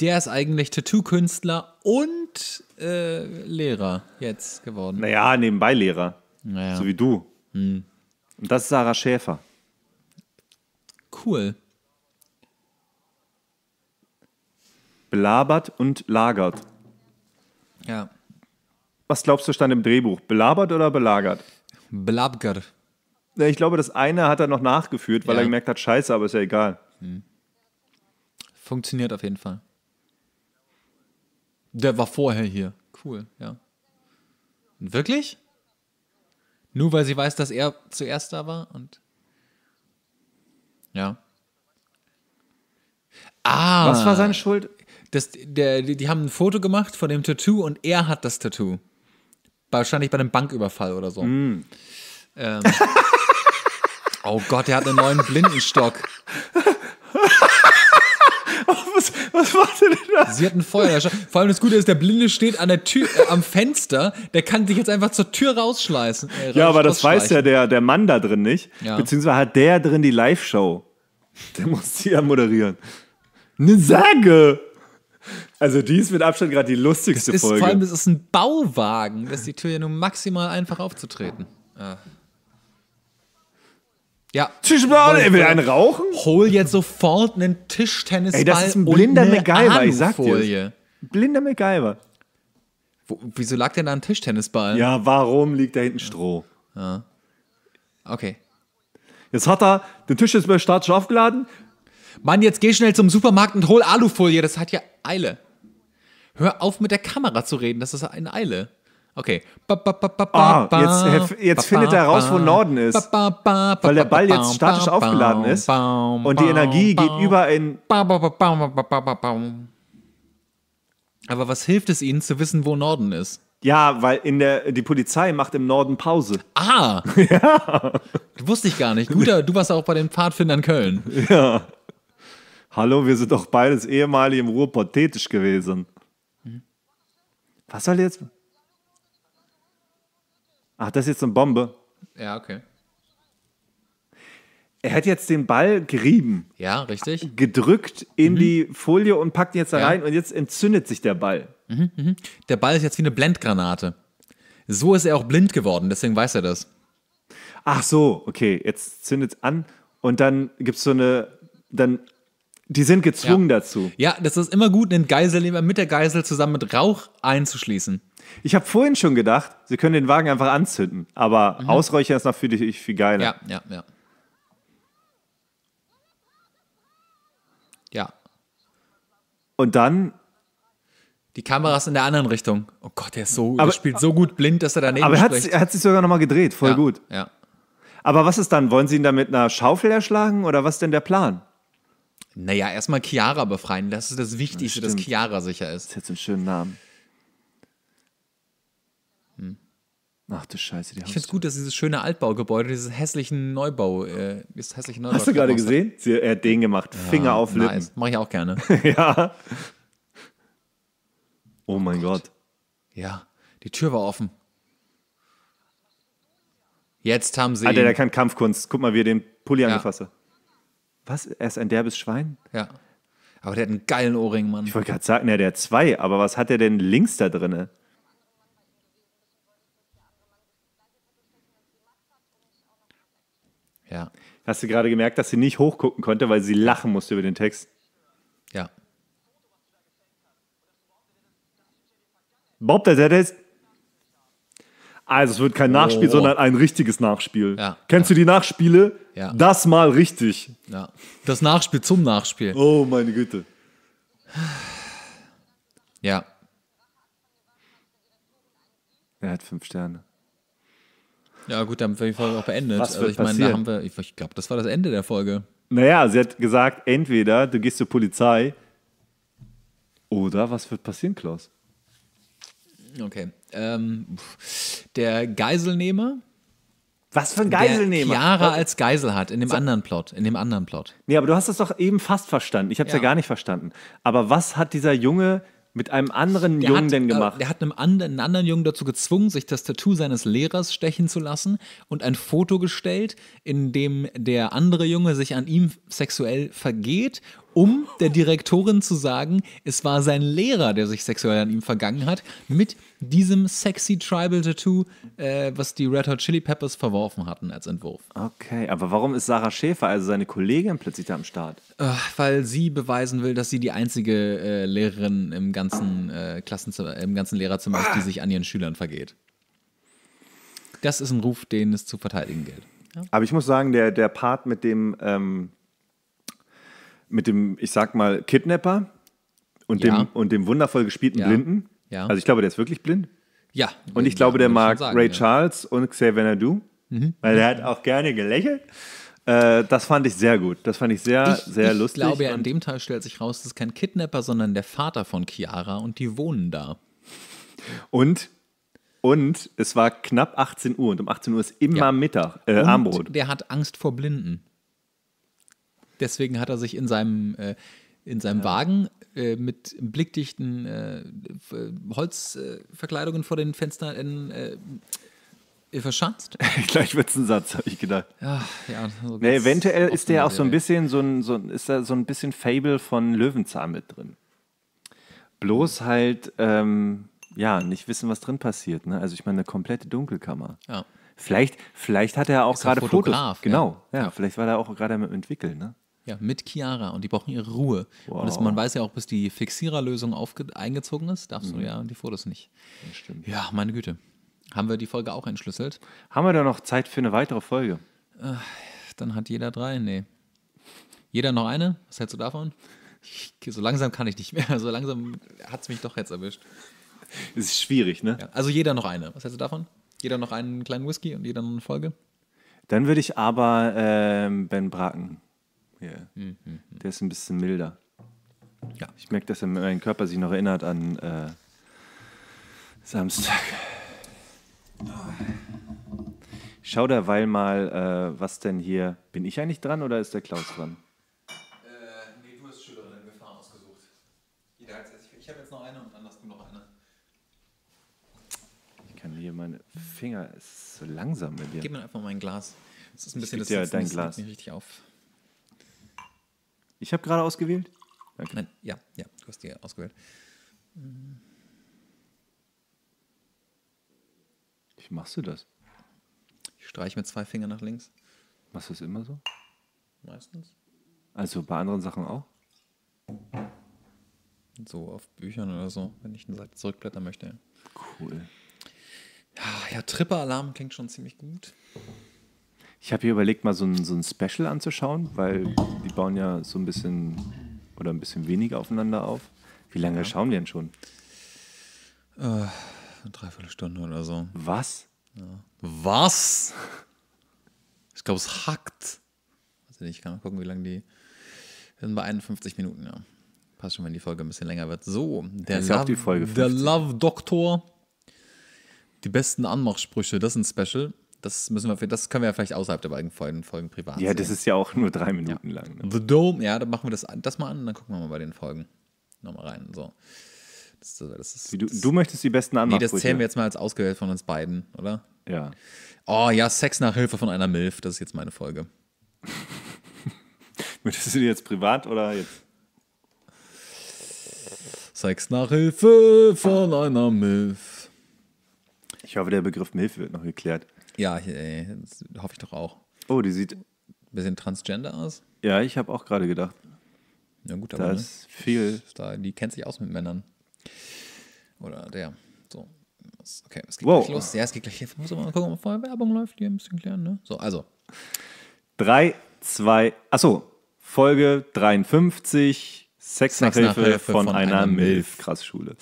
der ist eigentlich Tattoo-Künstler und äh, Lehrer jetzt geworden. Naja, nebenbei Lehrer. Naja. So wie du. Hm. Und das ist Sarah Schäfer cool. Belabert und lagert. Ja. Was glaubst du stand im Drehbuch? Belabert oder belagert? Blabger. Ich glaube, das eine hat er noch nachgeführt, weil ja. er gemerkt hat, scheiße, aber ist ja egal. Hm. Funktioniert auf jeden Fall. Der war vorher hier. Cool, ja. Wirklich? Nur weil sie weiß, dass er zuerst da war und. Ja. Ah. Was war seine Schuld? Das, der, die, die haben ein Foto gemacht von dem Tattoo und er hat das Tattoo. Wahrscheinlich bei einem Banküberfall oder so. Mm. Ähm. oh Gott, der hat einen neuen Blindenstock. Was war denn da? Sie hat einen Feuerlöscher. Vor allem das Gute ist, der Blinde steht an der Tür, äh, am Fenster. Der kann sich jetzt einfach zur Tür rausschleißen. Äh, ja, aber das weiß ja der, der Mann da drin nicht. Ja. Beziehungsweise hat der drin die Live-Show. Der muss die ja moderieren. Ne Sage! Also die ist mit Abstand gerade die lustigste das ist, Folge. Vor allem, das ist ein Bauwagen. Das ist die Tür ja nur maximal einfach aufzutreten. Ja. Ja. Zwischenblau, er will einen rauchen? Hol jetzt sofort einen Tischtennisball Ey, das ist ein blinder MacGyver, ich sag dir. Blinder MacGyver. Wo, wieso lag denn da ein Tischtennisball? Ja, warum liegt da hinten Stroh? Ja. Okay. Jetzt hat er den Tischtennisball statisch aufgeladen. Mann, jetzt geh schnell zum Supermarkt und hol Alufolie, das hat ja Eile. Hör auf mit der Kamera zu reden, das ist eine Eile. Okay. Ah, jetzt, jetzt findet er raus, wo Norden ist. Weil der Ball jetzt statisch aufgeladen ist und die Energie geht über in. Aber was hilft es ihnen zu wissen, wo Norden ist? Ja, weil in der, die Polizei macht im Norden Pause. Ah! ja. Wusste ich gar nicht. Guter, du warst auch bei den Pfadfindern Köln. Ja. Hallo, wir sind doch beides ehemalig im Ruhrpott tätig gewesen. Was soll jetzt? Ach, das ist jetzt eine Bombe. Ja, okay. Er hat jetzt den Ball gerieben. Ja, richtig. Gedrückt in mhm. die Folie und packt ihn jetzt da ja. rein und jetzt entzündet sich der Ball. Mhm, mhm. Der Ball ist jetzt wie eine Blendgranate. So ist er auch blind geworden, deswegen weiß er das. Ach so, okay, jetzt zündet es an und dann gibt es so eine, dann, die sind gezwungen ja. dazu. Ja, das ist immer gut, einen Geiselnehmer mit der Geisel zusammen mit Rauch einzuschließen. Ich habe vorhin schon gedacht, sie können den Wagen einfach anzünden, aber mhm. ausräuchern ist natürlich viel geiler. Ja, ja, ja. Ja. Und dann. Die Kamera ist in der anderen Richtung. Oh Gott, der, ist so, aber, der spielt so gut blind, dass er daneben Aber er hat, er hat sich sogar nochmal gedreht, voll ja, gut. Ja. Aber was ist dann? Wollen sie ihn da mit einer Schaufel erschlagen oder was ist denn der Plan? Naja, erstmal Chiara befreien. Das ist das Wichtigste, ja, dass Chiara sicher ist. Das ist jetzt ein schöner Name. Ach du Scheiße, die Ich finde es gut, dass dieses schöne Altbaugebäude, dieses hässlichen Neubau, äh, dieses hässliche Neubau. Hast du gerade gesehen? Sie, er hat den gemacht. Ja, Finger auf Lippen. Nice. Mach ich auch gerne. ja. Oh mein oh Gott. Gott. Ja, die Tür war offen. Jetzt haben sie. Alter, ihn. der kann Kampfkunst. Guck mal, wie er den Pulli ja. angefasst hat. Was? Er ist ein derbes Schwein? Ja. Aber der hat einen geilen Ohrring, Mann. Ich wollte gerade sagen, ja, der hat zwei, aber was hat er denn links da drinne? Ja. Hast du gerade gemerkt, dass sie nicht hochgucken konnte, weil sie lachen musste über den Text? Ja. Bob, der Test. Also, es wird kein Nachspiel, oh. sondern ein richtiges Nachspiel. Ja. Kennst ja. du die Nachspiele? Ja. Das mal richtig. Ja. Das Nachspiel zum Nachspiel. Oh, meine Güte. Ja. Er hat fünf Sterne. Ja, gut, dann haben die Folge auch beendet. Was also ich passieren? da haben wir, ich, glaube, das war das Ende der Folge. Naja, sie hat gesagt, entweder du gehst zur Polizei oder was wird passieren, Klaus? Okay. Ähm, der Geiselnehmer. Was für ein Geiselnehmer? Jahre äh, als Geisel hat, in dem so. anderen Plot, in dem anderen Plot. Nee, aber du hast das doch eben fast verstanden. Ich habe es ja. ja gar nicht verstanden. Aber was hat dieser junge mit einem anderen der Jungen hat, denn äh, gemacht? Äh, der hat einem anderen, einen anderen Jungen dazu gezwungen, sich das Tattoo seines Lehrers stechen zu lassen und ein Foto gestellt, in dem der andere Junge sich an ihm sexuell vergeht um der Direktorin zu sagen, es war sein Lehrer, der sich sexuell an ihm vergangen hat, mit diesem sexy Tribal Tattoo, äh, was die Red Hot Chili Peppers verworfen hatten als Entwurf. Okay, aber warum ist Sarah Schäfer, also seine Kollegin, plötzlich da am Start? Ach, weil sie beweisen will, dass sie die einzige äh, Lehrerin im ganzen, ah. äh, Klassenzimmer, im ganzen Lehrerzimmer ist, die ah. sich an ihren Schülern vergeht. Das ist ein Ruf, den es zu verteidigen gilt. Ja. Aber ich muss sagen, der, der Part mit dem ähm, mit dem, ich sag mal, Kidnapper und, ja. dem, und dem wundervoll gespielten ja. Blinden. Ja. Also ich glaube, der ist wirklich blind. Ja. Und ich glaube, der mag sagen, Ray Charles und Xavier Nadu, mhm. weil er hat auch gerne gelächelt. Äh, das fand ich sehr gut. Das fand ich sehr, ich, sehr ich lustig. Ich glaube, ja, in dem Teil stellt sich raus, das ist kein Kidnapper, sondern der Vater von Chiara und die wohnen da. Und und es war knapp 18 Uhr und um 18 Uhr ist immer ja. Mittag, äh, Abendbrot. Der hat Angst vor Blinden. Deswegen hat er sich in seinem, äh, in seinem ja. Wagen äh, mit blickdichten äh, äh Holzverkleidungen vor den Fenstern in, äh, äh, verschanzt. Gleich wird es ein Satz, habe ich gedacht. Ja, ja, so Na, eventuell ist der auch so ein bisschen so ein, so, ist da so ein bisschen Fable von Löwenzahn mit drin. Bloß halt, ähm, ja, nicht wissen, was drin passiert. Ne? Also ich meine, eine komplette Dunkelkammer. Ja. Vielleicht, vielleicht hat er auch gerade Fotos. Genau, ja. ja. Vielleicht war er auch gerade am entwickeln. Ne? Ja, mit Chiara und die brauchen ihre Ruhe. Wow. Und das, man weiß ja auch, bis die Fixiererlösung eingezogen ist, darfst mhm. du ja die Fotos nicht. Das stimmt. Ja, meine Güte. Haben wir die Folge auch entschlüsselt? Haben wir da noch Zeit für eine weitere Folge? Äh, dann hat jeder drei, nee. Jeder noch eine? Was hältst du davon? Ich, so langsam kann ich nicht mehr. So langsam hat es mich doch jetzt erwischt. Es ist schwierig, ne? Ja, also jeder noch eine. Was hältst du davon? Jeder noch einen kleinen Whisky und jeder noch eine Folge? Dann würde ich aber ähm, Ben Braten Yeah. Mhm. Der ist ein bisschen milder. Ja. Ich merke, dass mein Körper sich noch erinnert an äh, Samstag. schau derweil mal, äh, was denn hier. Bin ich eigentlich dran oder ist der Klaus dran? Äh, nee, du hast Schülerinnen Gefahr ausgesucht. ich habe jetzt noch eine und dann noch eine. Ich kann hier meine Finger. Es ist so langsam mit dir. Gib mir einfach mein Glas. Das ist ein bisschen das ja dein Glas. nicht richtig auf. Ich habe gerade ausgewählt? Danke. Nein, ja, ja, du hast die ausgewählt. Wie machst du das? Ich streiche mit zwei Fingern nach links. Machst du es immer so? Meistens. Also bei anderen Sachen auch? So auf Büchern oder so, wenn ich eine Seite zurückblättern möchte. Cool. Ja, ja Tripper-Alarm klingt schon ziemlich gut. Ich habe hier überlegt, mal so ein, so ein Special anzuschauen, weil die bauen ja so ein bisschen oder ein bisschen weniger aufeinander auf. Wie lange ja. schauen wir denn schon? Äh, eine Dreiviertelstunde oder so. Was? Ja. Was? Ich glaube, es hackt. Also ich kann mal gucken, wie lange die. Wir sind bei 51 Minuten, ja. Passt schon, wenn die Folge ein bisschen länger wird. So, der, Love, ja der Love Doctor. Die besten Anmachsprüche, das ist ein Special das müssen wir, das können wir ja vielleicht außerhalb der beiden Folgen, Folgen privat. Ja, sehen. das ist ja auch nur drei Minuten ja. lang. Ne? The Dome, ja, dann machen wir das, das mal an, und dann gucken wir mal bei den Folgen nochmal rein. So. Das, das ist, du, du, möchtest die besten anmachen. Nee, das zählen wir jetzt mal als ausgewählt von uns beiden, oder? Ja. Oh ja, Sex nach Hilfe von einer Milf, das ist jetzt meine Folge. Möchtest du die jetzt privat oder jetzt? Sex nach Hilfe von einer Milf. Ich hoffe, der Begriff Milf wird noch geklärt. Ja, das hoffe ich doch auch. Oh, die sieht. Ein Bisschen transgender aus? Ja, ich habe auch gerade gedacht. Ja, gut, aber. Da ne? ist ne? viel. Da, die kennt sich aus mit Männern. Oder der. So. Okay, es geht wow. gleich los. Ja, es geht gleich. Ich muss mal gucken, ob vorher Werbung läuft. Hier ein bisschen klären, ne? So, also. 3, 2. Achso. Folge 53. Sex, nach, Sex nach Hilfe, Hilfe, von, von einer, einer Milf. Milf. Krass, Schule.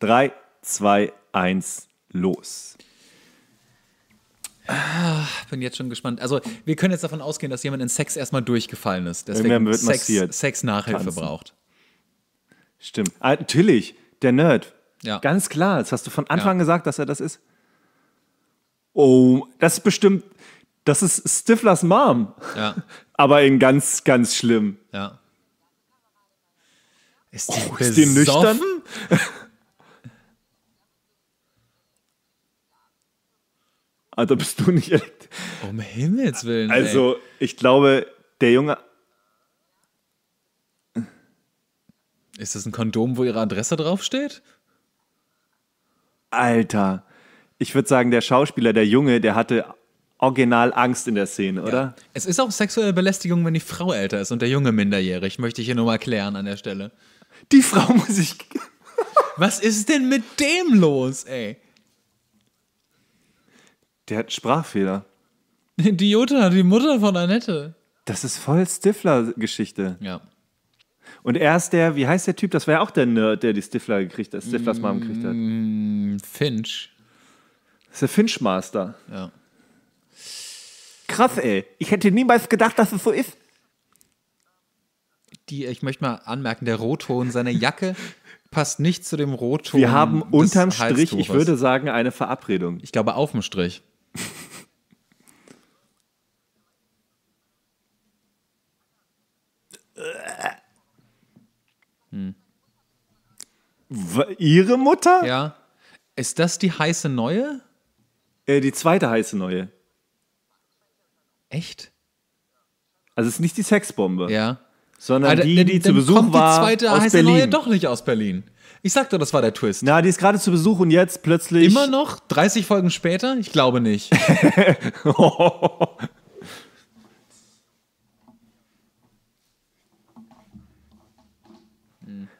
3, 2, 1, los. Ah, bin jetzt schon gespannt. Also, wir können jetzt davon ausgehen, dass jemand in Sex erstmal durchgefallen ist. Deswegen wird Sex, Sex Nachhilfe Tanzen. braucht. Stimmt. Ah, natürlich, der Nerd. Ja. Ganz klar, das hast du von Anfang ja. gesagt, dass er das ist. Oh, das ist bestimmt, das ist Stiflers Mom. Ja. Aber in ganz, ganz schlimm. Ja. Ist die, oh, ist die nüchtern? Alter, bist du nicht elektrisch? Um Himmels Willen. Also, ich glaube, der Junge. Ist das ein Kondom, wo ihre Adresse draufsteht? Alter. Ich würde sagen, der Schauspieler, der Junge, der hatte original Angst in der Szene, oder? Ja. Es ist auch sexuelle Belästigung, wenn die Frau älter ist und der Junge minderjährig, möchte ich hier nur mal klären an der Stelle. Die Frau muss ich. Was ist denn mit dem los, ey? Der hat Sprachfehler. Die Jutta, die Mutter von Annette. Das ist voll Stifler-Geschichte. Ja. Und er ist der, wie heißt der Typ? Das war ja auch der Nerd, der die Stifler gekriegt hat, Stiflers Mom gekriegt hat. Mm, Finch. Das ist der Finch-Master. Ja. Krass, ey. Ich hätte niemals gedacht, dass es so ist. Die, ich möchte mal anmerken, der Rotton seiner Jacke passt nicht zu dem Rotton. Wir haben unterm Strich, ich würde sagen, eine Verabredung. Ich glaube, auf dem Strich. Hm. Ihre Mutter? Ja. Ist das die heiße Neue? Äh, die zweite heiße Neue. Echt? Also es ist nicht die Sexbombe. Ja. Sondern Alter, die, die, die zu Besuch kommt war. Die zweite aus heiße Berlin. Neue doch nicht aus Berlin. Ich sag doch, das war der Twist. Na, die ist gerade zu Besuch und jetzt plötzlich. Immer noch? 30 Folgen später? Ich glaube nicht.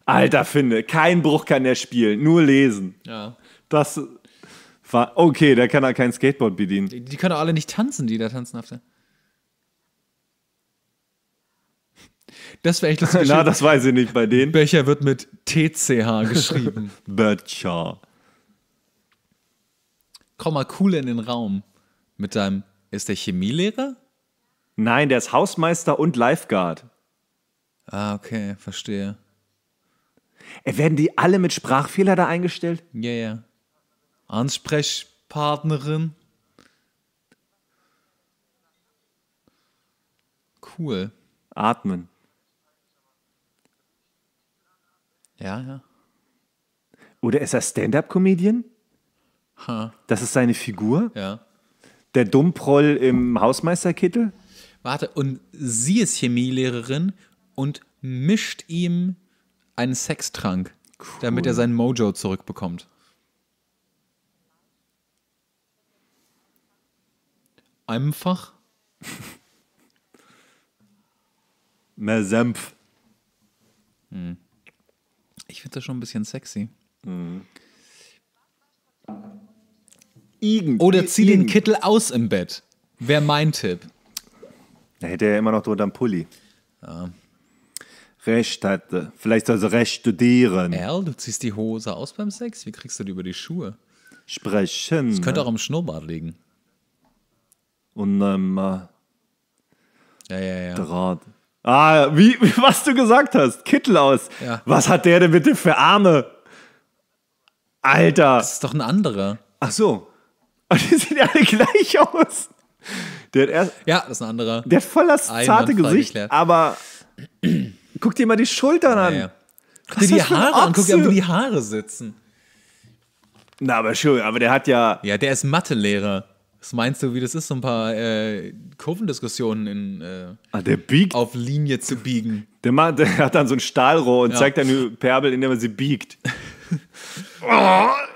Alter, finde, kein Bruch kann er spielen, nur lesen. Ja. Das war. Okay, der kann da kein Skateboard bedienen. Die, die können doch alle nicht tanzen, die da tanzen. Auf der Das wäre echt lustig. Na, das weiß ich nicht bei denen. Becher wird mit TCH geschrieben. Becher. Komm mal cool in den Raum. Mit deinem. Ist der Chemielehrer? Nein, der ist Hausmeister und Lifeguard. Ah, okay, verstehe. Ey, äh, werden die alle mit Sprachfehler da eingestellt? Ja, yeah, ja. Yeah. Ansprechpartnerin. Cool. Atmen. Ja, ja. Oder ist er Stand-up-Comedian? Ha. Das ist seine Figur? Ja. Der Dummproll im Hausmeisterkittel? Warte, und sie ist Chemielehrerin und mischt ihm einen Sextrank, cool. damit er seinen Mojo zurückbekommt. Einfach. Mehr Senf. Hm. Ich finde das schon ein bisschen sexy. Mhm. Igen, Oder zieh Igen. den Kittel aus im Bett. Wäre mein Tipp. Da hätte er ja immer noch drunter einen Pulli. Ja. Recht hatte. Vielleicht soll sie recht studieren. Erl, du ziehst die Hose aus beim Sex? Wie kriegst du die über die Schuhe? Sprechen. Das könnte auch am Schnurrbart liegen. Und ähm, ja, ja, ja. Draht. Ah, wie, was du gesagt hast. Kittel aus. Ja. Was hat der denn bitte für Arme? Alter. Das ist doch ein anderer. Ach so. Und die sehen alle gleich aus. Der hat erst, ja, das ist ein anderer. Der hat voll das zarte Gesicht, geklärt. aber guck dir mal die Schultern ah, an. Ja. Guck dir die Haare an, guck dir an, wie die Haare sitzen. Na, aber schön, aber der hat ja. Ja, der ist Mathelehrer. Was meinst du, wie das ist, so ein paar äh, Kurvendiskussionen in, äh, ah, der biegt. auf Linie zu biegen? Der Mann der hat dann so ein Stahlrohr und ja. zeigt eine Perbel, indem er sie biegt. oh,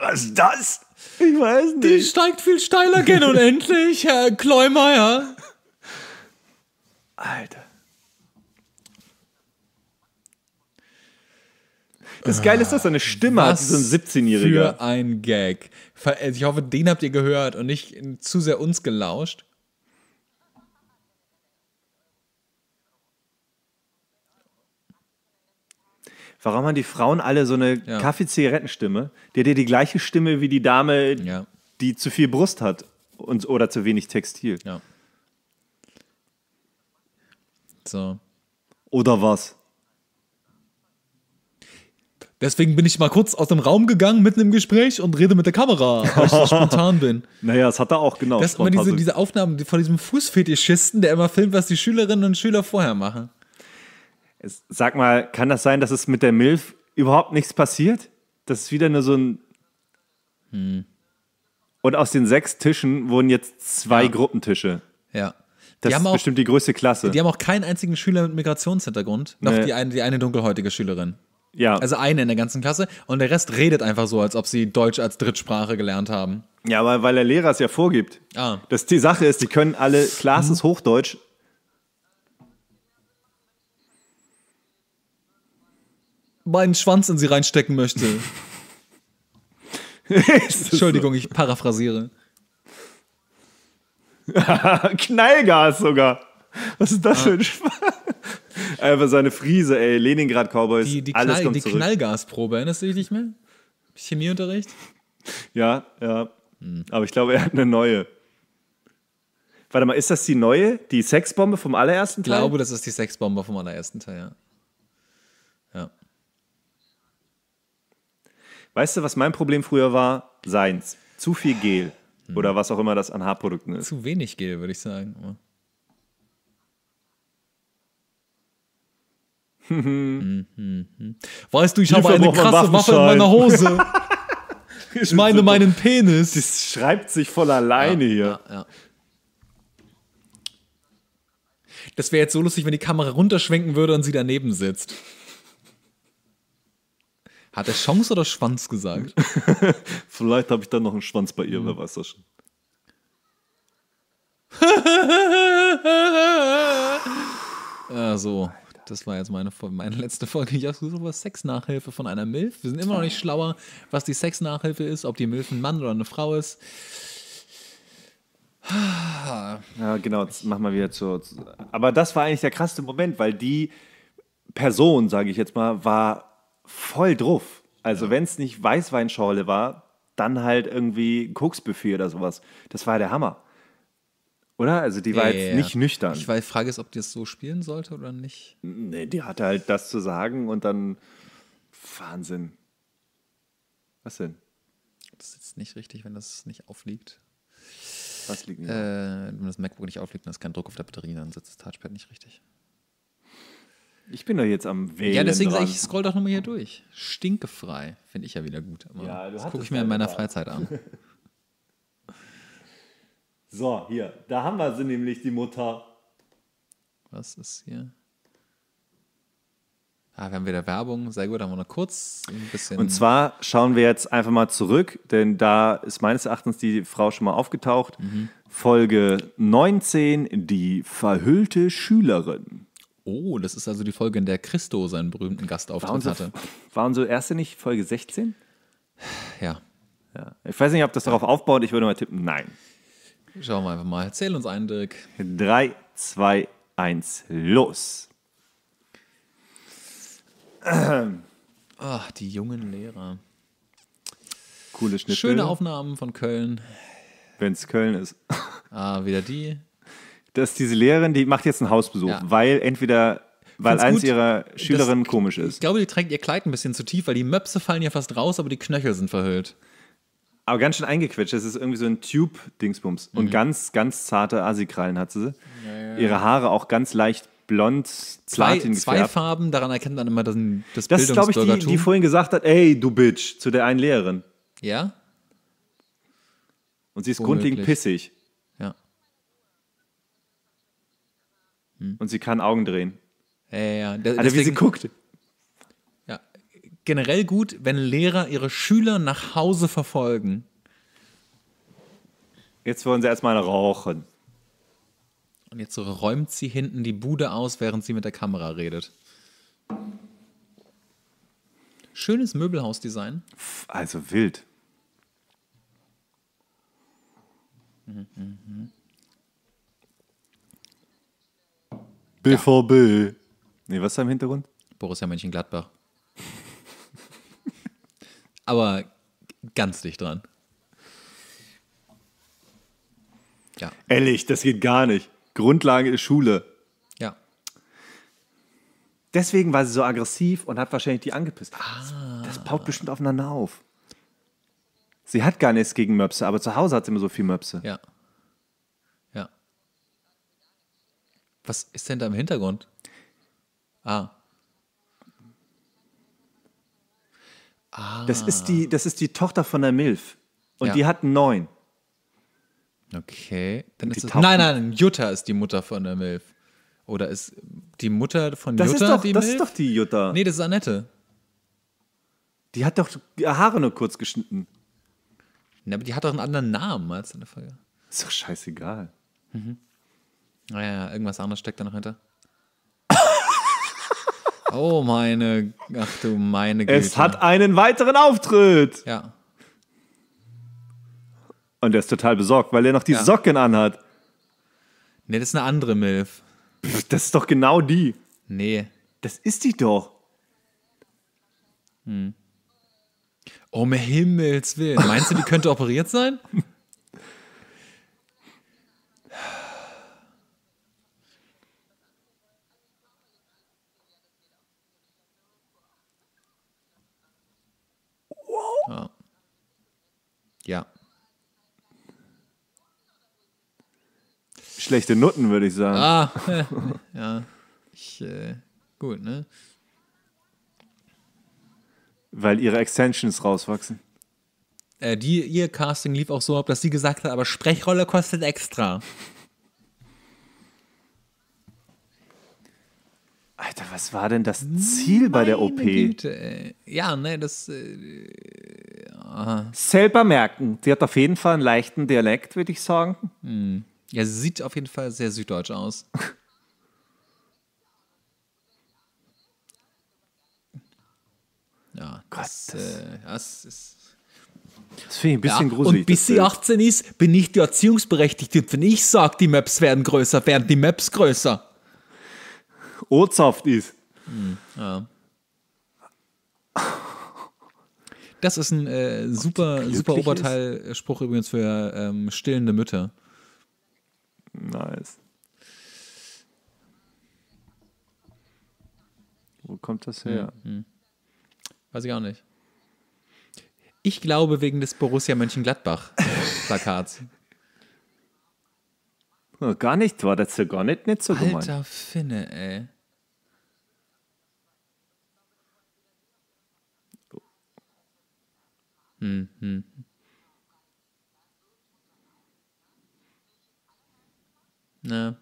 was ist das? Ich weiß nicht. Die steigt viel steiler gen und endlich, Herr Kleumeier. Alter. Das Geile ist, dass er eine Stimme was hat, so ein 17-Jähriger. Für ein Gag. Also ich hoffe, den habt ihr gehört und nicht zu sehr uns gelauscht. Warum haben die Frauen alle so eine ja. Kaffee-Zigarettenstimme? Die hat ja die gleiche Stimme wie die Dame, ja. die zu viel Brust hat und, oder zu wenig Textil. Ja. So. Oder was? Deswegen bin ich mal kurz aus dem Raum gegangen, mitten im Gespräch und rede mit der Kamera, weil ich so spontan bin. Naja, das hat er auch genau. Das sind immer diese, diese Aufnahmen von diesem Fußfetischisten, der immer filmt, was die Schülerinnen und Schüler vorher machen. Sag mal, kann das sein, dass es mit der MILF überhaupt nichts passiert? Das ist wieder nur so ein. Hm. Und aus den sechs Tischen wurden jetzt zwei ja. Gruppentische. Ja. Das die haben ist auch, bestimmt die größte Klasse. Die haben auch keinen einzigen Schüler mit Migrationshintergrund. Noch nee. die, eine, die eine dunkelhäutige Schülerin. Ja. Also eine in der ganzen Klasse und der Rest redet einfach so, als ob sie Deutsch als Drittsprache gelernt haben. Ja, aber weil der Lehrer es ja vorgibt. Ah. Das, die Sache ist, die können alle Classes hm. Hochdeutsch. Meinen Schwanz in sie reinstecken möchte. Entschuldigung, so? ich paraphrasiere. Knallgas sogar. Was ist das ah. für ein ah. Spaß? Einfach seine Friese, ey. Leningrad Cowboys. Die, die alles Knall, kommt die zurück. Knallgasprobe, erinnerst du dich nicht mehr? Chemieunterricht? Ja, ja. Hm. Aber ich glaube, er hat eine neue. Warte mal, ist das die neue? Die Sexbombe vom allerersten Teil? Ich glaube, das ist die Sexbombe vom allerersten Teil, ja. Ja. Weißt du, was mein Problem früher war? Seins. Zu viel Gel. Hm. Oder was auch immer das an Haarprodukten ist. Zu wenig Gel, würde ich sagen. Mhm. weißt du, ich habe eine krasse Waffe in meiner Hose. ich meine meinen Penis. Das schreibt sich voll alleine ja, hier. Ja, ja. Das wäre jetzt so lustig, wenn die Kamera runterschwenken würde und sie daneben sitzt. Hat er Chance oder Schwanz gesagt? Vielleicht habe ich dann noch einen Schwanz bei ihr, mhm. wer weiß das schon. ah, so. Das war jetzt meine, meine letzte Folge. Ich habe über Sexnachhilfe von einer MILF. Wir sind immer noch nicht schlauer, was die Sexnachhilfe ist, ob die MILF ein Mann oder eine Frau ist. Ja, genau, das machen wir wieder zu. Aber das war eigentlich der krasseste Moment, weil die Person, sage ich jetzt mal, war voll drauf. Also, ja. wenn es nicht Weißweinschorle war, dann halt irgendwie Koksbuffet oder sowas. Das war der Hammer. Oder? Also die war ja, jetzt ja, nicht nüchtern. Ich weiß, Frage ist, ob die es so spielen sollte oder nicht. Nee, die hatte halt das zu sagen und dann Wahnsinn. Was denn? Das ist jetzt nicht richtig, wenn das nicht aufliegt. Was liegt nicht? Äh, wenn das MacBook nicht aufliegt und es kein Druck auf der Batterie, dann sitzt das Touchpad nicht richtig. Ich bin da jetzt am Wählen. Ja, deswegen sage ich, scroll doch nochmal hier durch. Stinkefrei finde ich ja wieder gut. Aber ja, das gucke ich mir in meiner Freizeit an. So, hier, da haben wir sie nämlich, die Mutter. Was ist hier? Ah, wir haben wieder Werbung. Sehr gut, haben wir noch kurz ein bisschen. Und zwar schauen wir jetzt einfach mal zurück, denn da ist meines Erachtens die Frau schon mal aufgetaucht. Mhm. Folge 19, die verhüllte Schülerin. Oh, das ist also die Folge, in der Christo seinen berühmten Gastauftritt war unser, hatte. War unsere erste nicht Folge 16? Ja. ja. Ich weiß nicht, ob das darauf aufbaut. Ich würde mal tippen, nein. Schauen wir einfach mal. Erzähl uns einen, Dirk. 3, 2, 1, los. Ach, die jungen Lehrer. Coole Schnitte. Schöne Aufnahmen von Köln. Wenn es Köln ist. Ah, wieder die. Dass diese Lehrerin, die macht jetzt einen Hausbesuch, ja. weil entweder weil eins gut, ihrer Schülerinnen komisch ist. Ich glaube, die trägt ihr Kleid ein bisschen zu tief, weil die Möpse fallen ja fast raus, aber die Knöchel sind verhüllt. Aber ganz schön eingequetscht. Es ist irgendwie so ein Tube-Dingsbums. Mhm. Und ganz, ganz zarte Asikrallen hat sie. Ja, ja. Ihre Haare auch ganz leicht blond, zwei, platin Zwei Farben, daran erkennt man immer das, das Das ist, glaube ich, die, die vorhin gesagt hat, ey, du Bitch, zu der einen Lehrerin. Ja? Und sie ist Womöglich. grundlegend pissig. Ja. Hm. Und sie kann Augen drehen. Ja, ja, ja. Da, also wie sie guckt generell gut, wenn Lehrer ihre Schüler nach Hause verfolgen. Jetzt wollen sie erstmal rauchen. Und jetzt räumt sie hinten die Bude aus, während sie mit der Kamera redet. Schönes Möbelhausdesign. Also wild. Mhm. BVB. Ja. Nee, was ist da im Hintergrund? Borussia Mönchengladbach aber ganz dicht dran. Ja. Ehrlich, das geht gar nicht. Grundlage ist Schule. Ja. Deswegen war sie so aggressiv und hat wahrscheinlich die angepisst. Ah. Das, baut bestimmt aufeinander auf. Sie hat gar nichts gegen Möpse, aber zu Hause hat sie immer so viel Möpse. Ja. Ja. Was ist denn da im Hintergrund? Ah. Das, ist die, ah. das ist die Tochter von der Milf. Und ja. die hat neun. Okay. Dann ist das, nein, nein, Jutta ist die Mutter von der Milf. Oder ist die Mutter von das Jutta ist doch, die Das ist doch die Jutta. Nee, das ist Annette. Die hat doch Haare nur kurz geschnitten. Na, aber die hat doch einen anderen Namen als in der Folge. Ist doch scheißegal. Mhm. Naja, irgendwas anderes steckt da noch hinter. Oh meine, ach du meine Güte. Es hat einen weiteren Auftritt. Ja. Und er ist total besorgt, weil er noch die ja. Socken anhat. Nee, das ist eine andere Milf. das ist doch genau die. Nee. Das ist die doch. Hm. Um Himmels Willen. Meinst du, die könnte operiert sein? Ja. Schlechte Noten, würde ich sagen. Ah, ja. Ich, äh, gut, ne? Weil ihre Extensions rauswachsen. Äh, die, ihr Casting lief auch so ab, dass sie gesagt hat, aber Sprechrolle kostet extra. Alter, was war denn das hm, Ziel Meine bei der OP? Güte, ja, ne, das. Äh, Selber merken. Die hat auf jeden Fall einen leichten Dialekt, würde ich sagen. Hm. Ja, sie sieht auf jeden Fall sehr süddeutsch aus. ja, das, Gott, das, äh, das ist. Das finde ich ein bisschen ja, gruselig. Und bis sie 18 ist, bin ich die Erziehungsberechtigte. Und wenn ich sage, die Maps werden größer, werden die Maps größer. Oatsaft ist. Hm, ja. Das ist ein äh, super, super Oberteilspruch übrigens für ähm, stillende Mütter. Nice. Wo kommt das hm, her? Mhm. Weiß ich auch nicht. Ich glaube wegen des Borussia Mönchengladbach-Plakats. gar nicht, war das ja gar nicht, nicht so Alter gemeint. Alter Finne, ey. Mhm. Ja. Ne.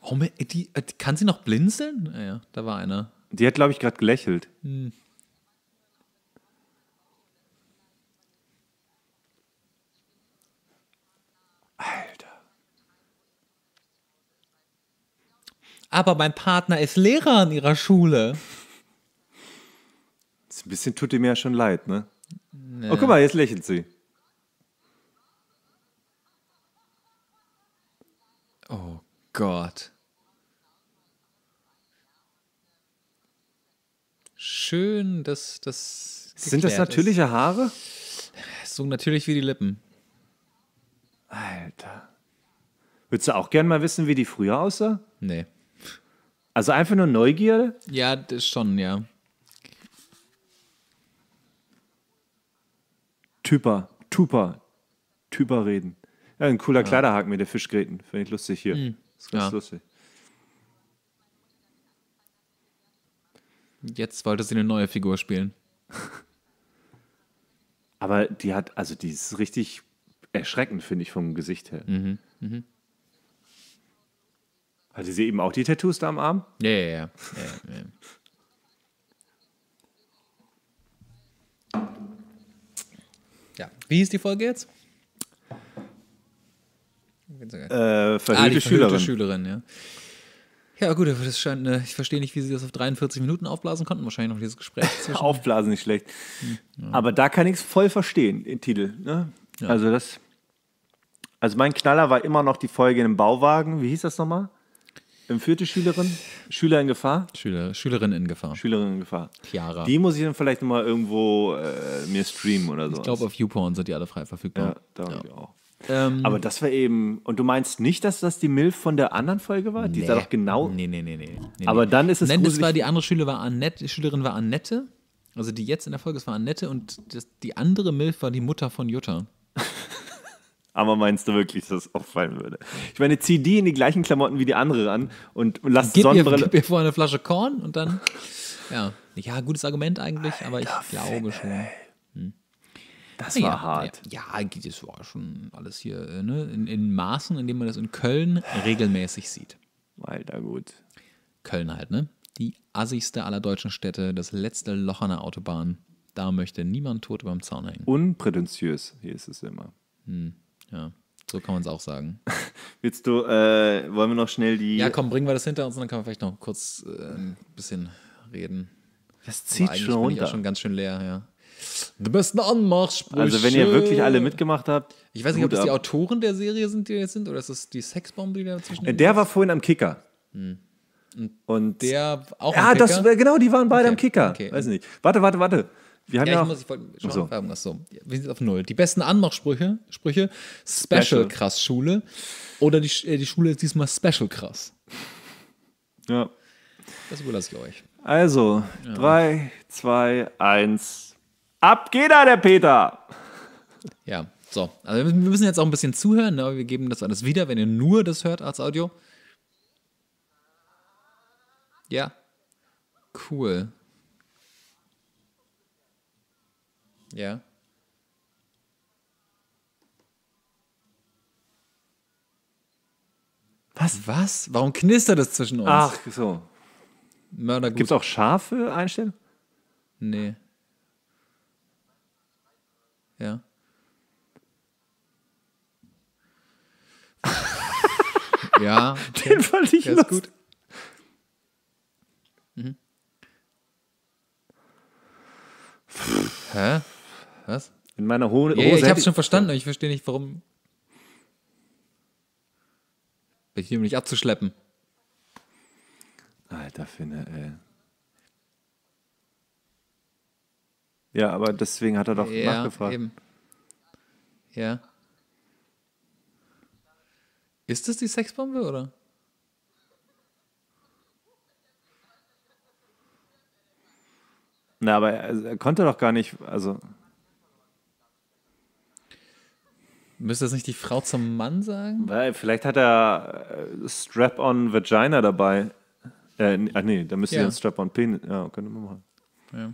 Oh, äh, die, äh, kann sie noch blinzeln? Ja, ah ja da war einer. Die hat, glaube ich, gerade gelächelt. Mhm. Alter. Aber mein Partner ist Lehrer an ihrer Schule. Das ein bisschen tut ihm ja schon leid, ne? Ja. Oh, guck mal, jetzt lächelt sie. Oh Gott. Schön, dass das. Sind das natürliche ist. Haare? So natürlich wie die Lippen. Alter. Würdest du auch gerne mal wissen, wie die früher aussah? Nee. Also einfach nur Neugierde? Ja, das schon, ja. Typer, Tuper, Typer reden. Ja, ein cooler ja. Kleiderhaken mit der Fischgräten. Finde ich lustig hier. Mhm. ist ganz ja. lustig. Jetzt wollte sie eine neue Figur spielen. Aber die hat, also die ist richtig erschreckend, finde ich, vom Gesicht her. Mhm. Mhm. Hatte sie eben auch die Tattoos da am Arm? Ja, ja, ja. ja, ja. Wie hieß die Folge jetzt? Äh, verhüllte, ah, verhüllte Schülerin. Schülerin ja. ja. gut, das scheint, eine, äh, ich verstehe nicht, wie sie das auf 43 Minuten aufblasen konnten. Wahrscheinlich noch dieses Gespräch. aufblasen nicht schlecht. Hm, aber da kann ich es voll verstehen, den Titel. Ne? Ja. Also, das, also mein Knaller war immer noch die Folge in einem Bauwagen. Wie hieß das nochmal? Entführte Schülerin? Schüler in Gefahr? Schüler, Schülerin in Gefahr. Schülerin in Gefahr. Chiara. Die muss ich dann vielleicht nochmal irgendwo äh, mir streamen oder so. Ich glaube, auf YouPorn sind die alle frei verfügbar. Ja, da ja. ich auch. Ähm, Aber das war eben. Und du meinst nicht, dass das die Milf von der anderen Folge war? Die nee. sah doch genau. Nee, nee, nee, nee. nee Aber nee. dann ist es. so. war die andere Schülerin war Annette, die Schülerin war Annette. Also die jetzt in der Folge, es war Annette und das, die andere Milf war die Mutter von Jutta. Aber meinst du wirklich, dass es auffallen würde? Ich meine, zieh die in die gleichen Klamotten wie die andere an und lass gib Sonnenbrille. Ihr, gib ihr vor eine Flasche Korn und dann. Ja, ja gutes Argument eigentlich, Alter aber ich glaube schon. Hm. Das ja, war hart. Ja, ja, das war schon alles hier äh, ne? in, in Maßen, indem man das in Köln regelmäßig sieht. Alter, gut. Köln halt, ne? Die assigste aller deutschen Städte, das letzte Loch an der Autobahn. Da möchte niemand tot beim Zaun hängen. Unprätentiös, hier ist es immer. Hm. Ja, so kann man es auch sagen. Willst du, äh, wollen wir noch schnell die. Ja, komm, bringen wir das hinter uns und dann können wir vielleicht noch kurz äh, ein bisschen reden. Das zieht schon runter. Bin ich auch schon ganz schön leer, ja. Die besten Anmachsprüche. Also, wenn ihr wirklich alle mitgemacht habt. Ich weiß nicht, ob das die Autoren der Serie sind, die jetzt sind, oder ist das die Sexbombe, die da dazwischen äh, Der, der war vorhin am Kicker. Hm. Und, und der auch. Ja, am ah, Kicker? das genau, die waren beide okay. am Kicker. Okay. Weiß nicht. Warte, warte, warte. Wir haben ja, ja ich muss, ich wollte schon so. Fragen, was so. Wir sind auf Null. Die besten Anmachsprüche, Sprüche, Special, Special. krass Schule oder die, äh, die Schule ist diesmal Special krass. Ja. Das überlasse ich euch. Also, ja. drei, zwei, eins. Ab geht da der Peter! Ja, so. Also, wir müssen jetzt auch ein bisschen zuhören, ne? wir geben das alles wieder, wenn ihr nur das hört als Audio. Ja. Cool. Ja. Was? Was? Warum knistert es zwischen uns? Ach, so. Mörder Gibt es auch scharfe Einstellungen? Nee. Ja. ja. Okay. Den fand ich lustig. gut. Mhm. Hä? Was? In meiner Ho ja, Hose. Ja, ich hab's schon verstanden, aber ich verstehe nicht, warum. Bin ich hier, um nicht abzuschleppen. Alter, finde, ey. Äh. Ja, aber deswegen hat er doch ja, nachgefragt. Eben. Ja. Ist das die Sexbombe oder? Na, aber er, er konnte doch gar nicht, also Müsste das nicht die Frau zum Mann sagen? Weil vielleicht hat er äh, Strap-on Vagina dabei. Äh, ach nee, da müsste ja. er Strap-on Penis. Ja, könnte man machen. Ja.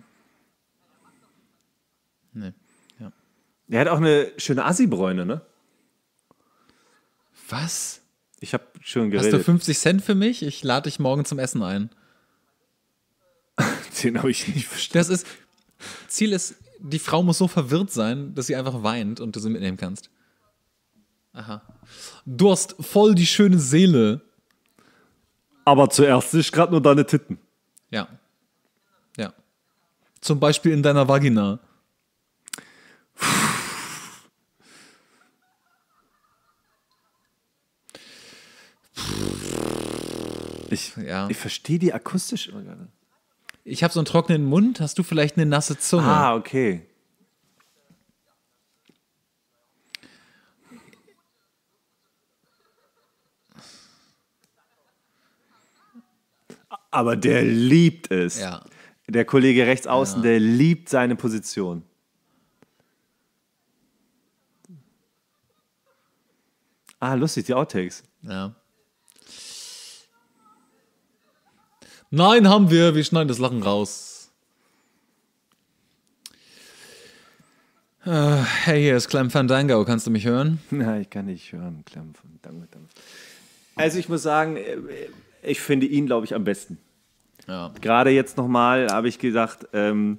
Nee. Ja. Er hat auch eine schöne Assi-Bräune, ne? Was? Ich habe schon geredet. Hast du 50 Cent für mich? Ich lade dich morgen zum Essen ein. Den habe ich nicht verstanden. Das ist. Ziel ist, die Frau muss so verwirrt sein, dass sie einfach weint und du sie mitnehmen kannst. Aha. Du hast voll die schöne Seele. Aber zuerst sehe ich gerade nur deine Titten. Ja. Ja. Zum Beispiel in deiner Vagina. Ich, ja. ich verstehe die akustisch immer gerne. Ich habe so einen trockenen Mund. Hast du vielleicht eine nasse Zunge? Ah, okay. Aber der liebt es. Ja. Der Kollege rechts außen, ja. der liebt seine Position. Ah, lustig, die Outtakes. Ja. Nein, haben wir. Wir schneiden das Lachen raus. Uh, hey, hier ist Clem Fandango. Kannst du mich hören? Nein, ich kann nicht hören. Clem Fandango. Also ich muss sagen, äh, ich finde ihn, glaube ich, am besten. Ja. Gerade jetzt nochmal habe ich gesagt, ähm,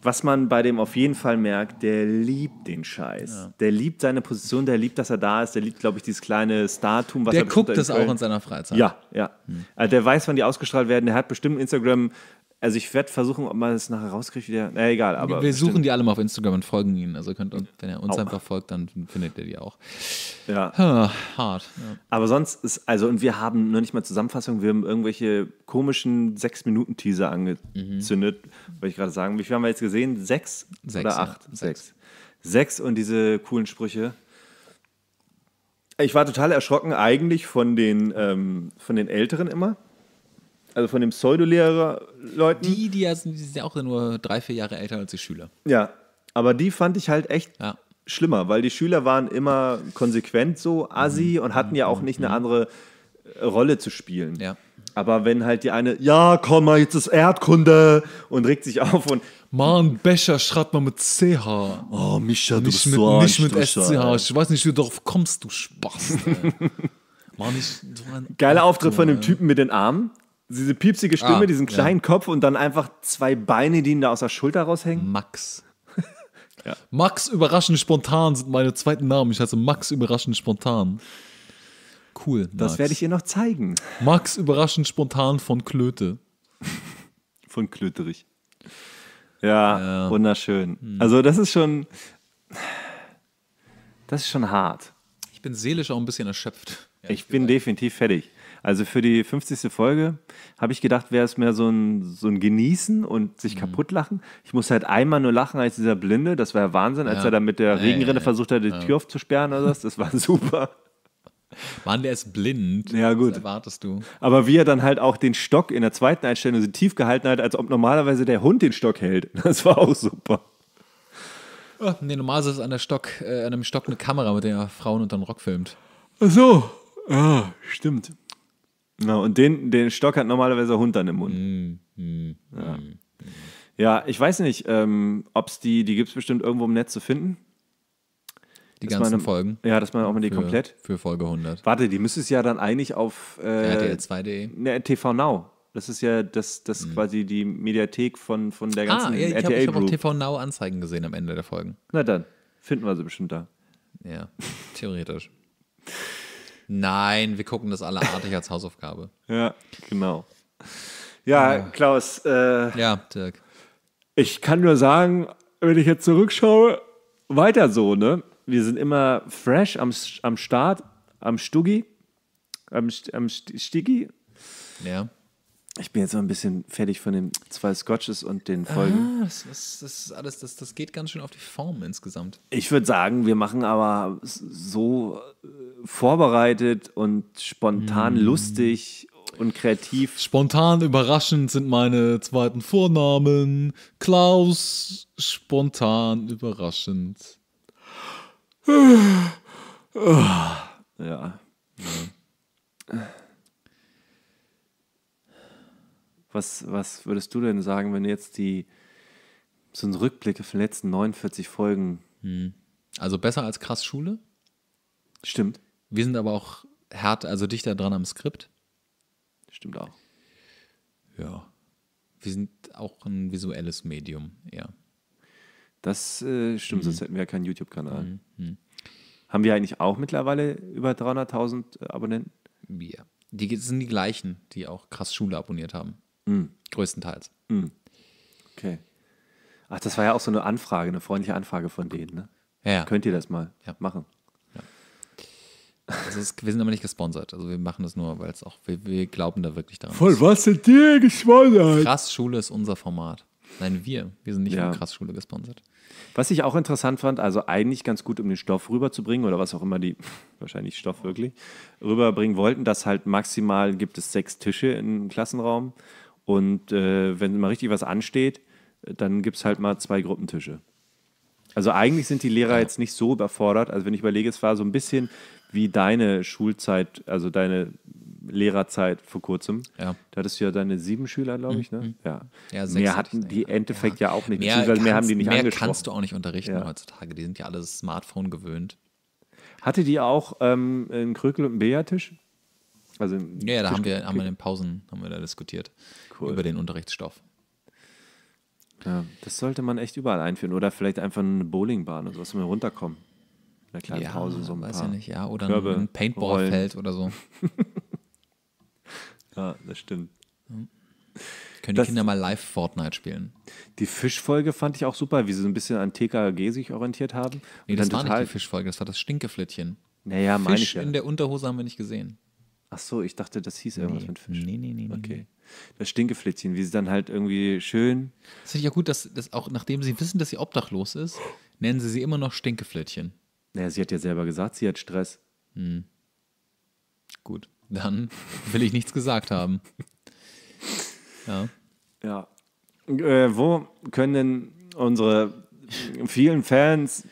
was man bei dem auf jeden Fall merkt, der liebt den Scheiß. Ja. Der liebt seine Position, der liebt, dass er da ist, der liebt, glaube ich, dieses kleine Startum, was der er guckt das auch in seiner Freizeit. Ja, ja. Hm. Also der weiß, wann die ausgestrahlt werden, der hat bestimmt Instagram also ich werde versuchen, ob man es nachher rauskriegt, wieder. Na egal, aber. Wir, wir suchen die alle mal auf Instagram und folgen ihnen. Also könnt, wenn ihr uns auch. einfach folgt, dann findet ihr die auch. Ja. Ha, hart. Ja. Aber sonst ist, also, und wir haben noch nicht mal Zusammenfassung, wir haben irgendwelche komischen sechs minuten teaser angezündet, mhm. wollte ich gerade sagen. Wie viel haben wir jetzt gesehen? Sechs, Sechs oder acht? Ja. Sechs. Sechs und diese coolen Sprüche. Ich war total erschrocken, eigentlich von den, ähm, von den Älteren immer also von den Pseudolehrer-Leuten. Die, die, ja sind, die sind ja auch nur drei, vier Jahre älter als die Schüler. Ja, aber die fand ich halt echt ja. schlimmer, weil die Schüler waren immer konsequent so assi mhm. und hatten ja auch mhm. nicht eine mhm. andere äh, Rolle zu spielen. Ja. Aber wenn halt die eine, ja, komm mal, jetzt ist Erdkunde und regt sich auf und. Mann, Becher schreibt man mit CH. Oh, Micha, du nicht bist mit, so Nicht mit SCH. Ich weiß nicht, wie du darauf kommst, du Spaß. Mann, ich, so Geiler Auftritt von dem Typen mit den Armen diese piepsige Stimme, ah, diesen kleinen ja. Kopf und dann einfach zwei Beine, die ihn da aus der Schulter raushängen? Max. ja. Max überraschend spontan sind meine zweiten Namen. Ich heiße Max überraschend spontan. Cool. Das werde ich ihr noch zeigen. Max überraschend spontan von Klöte. von Klöterich. Ja, ja, wunderschön. Hm. Also das ist schon, das ist schon hart. Ich bin seelisch auch ein bisschen erschöpft. Ich bin definitiv fertig. Also für die 50. Folge habe ich gedacht, wäre es mehr so ein, so ein Genießen und sich mhm. kaputt lachen. Ich musste halt einmal nur lachen als dieser Blinde, das war ja Wahnsinn, als ja. er da mit der Regenrinne äh, versucht hat, die äh. Tür aufzusperren oder was. Das war super. Mann, der ist blind. Ja, gut. Das erwartest du. Aber wie er dann halt auch den Stock in der zweiten Einstellung so tief gehalten hat, als ob normalerweise der Hund den Stock hält. Das war auch super. Oh, nee, normalerweise ist an, der Stock, äh, an einem Stock eine Kamera, mit der er Frauen unter den Rock filmt. Ach so. Ja, ah, stimmt. Ja, genau, und den, den Stock hat normalerweise ein Hund dann im Mund. Mm, mm, ja. Mm. ja. ich weiß nicht, ähm, ob es die, die gibt es bestimmt irgendwo im Netz zu finden. Die dass ganzen man, Folgen? Ja, dass man auch mal die für, komplett. Für Folge 100. Warte, die müsste es ja dann eigentlich auf äh, RTL2.de. Ne, TV Now. Das ist ja das, das mhm. quasi die Mediathek von, von der ah, ganzen ah, ja, ich RTL hab, Ich habe auch TV Now Anzeigen gesehen am Ende der Folgen. Na dann, finden wir sie bestimmt da. Ja, theoretisch. Nein, wir gucken das alle artig als Hausaufgabe. Ja, genau. Ja, ja. Ah. Klaus. Äh, ja, Dirk. Ich kann nur sagen, wenn ich jetzt zurückschaue, weiter so, ne? Wir sind immer fresh am, am Start, am Stugi, am, am Stiggi. Ja. Ich bin jetzt noch ein bisschen fertig von den zwei Scotches und den ah, Folgen. Ah, das, das, das, alles, das, das geht ganz schön auf die Form insgesamt. Ich würde sagen, wir machen aber so äh, vorbereitet und spontan mm. lustig und kreativ. Spontan überraschend sind meine zweiten Vornamen. Klaus, spontan überraschend. ja. ja. Was, was würdest du denn sagen, wenn du jetzt die so einen Rückblick auf die letzten 49 Folgen? Hm. Also besser als krass Schule. Stimmt. Wir sind aber auch hart, also dichter dran am Skript. Stimmt auch. Ja. Wir sind auch ein visuelles Medium, ja. Das äh, stimmt, mhm. sonst hätten wir ja keinen YouTube-Kanal. Mhm. mhm. Haben wir eigentlich auch mittlerweile über 300.000 Abonnenten? Ja. Die sind die gleichen, die auch krass Schule abonniert haben. Mm. Größtenteils. Mm. Okay. Ach, das war ja auch so eine Anfrage, eine freundliche Anfrage von denen, ne? Ja. Könnt ihr das mal ja. machen? Ja. Also ist, wir sind aber nicht gesponsert. Also wir machen das nur, weil es auch, wir, wir, glauben da wirklich daran. Voll was sind die gesponsert? Krassschule ist unser Format. Nein, wir. Wir sind nicht ja. von Krass gesponsert. Was ich auch interessant fand, also eigentlich ganz gut, um den Stoff rüberzubringen oder was auch immer die, wahrscheinlich Stoff wirklich, rüberbringen wollten, dass halt maximal gibt es sechs Tische im Klassenraum und äh, wenn mal richtig was ansteht, äh, dann gibt es halt mal zwei Gruppentische. Also eigentlich sind die Lehrer jetzt nicht so überfordert. Also wenn ich überlege, es war so ein bisschen wie deine Schulzeit, also deine Lehrerzeit vor kurzem. Ja. Da hattest du ja deine sieben Schüler, glaube ich, ne? Mhm. Ja. ja sechs mehr hatten die im Endeffekt ja. ja. auch nicht. Mehr, kannst, mehr haben die nicht mehr angesprochen. kannst du auch nicht unterrichten ja. heutzutage. Die sind ja alle Smartphone gewöhnt. Hatte die auch ähm, einen Krökel und einen Billardtisch? Also ja, ja da haben wir, haben wir in den Pausen haben wir da diskutiert cool. über den Unterrichtsstoff. Ja, das sollte man echt überall einführen. Oder vielleicht einfach eine Bowlingbahn oder sowas, wo wir runterkommen. In der kleinen ja, Pause so ein weiß paar ja nicht, ja. Oder Körbe, ein Paintballfeld oder so. ja, das stimmt. Mhm. Können das, die Kinder mal live Fortnite spielen. Die Fischfolge fand ich auch super, wie sie so ein bisschen an TKG sich orientiert haben. Nee, das war nicht die Fischfolge, das war das Stinkeflittchen. Naja, meine Fisch ich ja. in der Unterhose haben wir nicht gesehen. Ach so, ich dachte, das hieß irgendwas nee. mit Fisch. Nee, nee, nee. Okay. Nee. Das Stinkeflitzchen, wie sie dann halt irgendwie schön. Das finde ich ja gut, dass, dass auch nachdem sie wissen, dass sie obdachlos ist, nennen sie sie immer noch Stinkeflittchen. Naja, sie hat ja selber gesagt, sie hat Stress. Hm. Gut, dann will ich nichts gesagt haben. Ja. Ja. Äh, wo können denn unsere vielen Fans.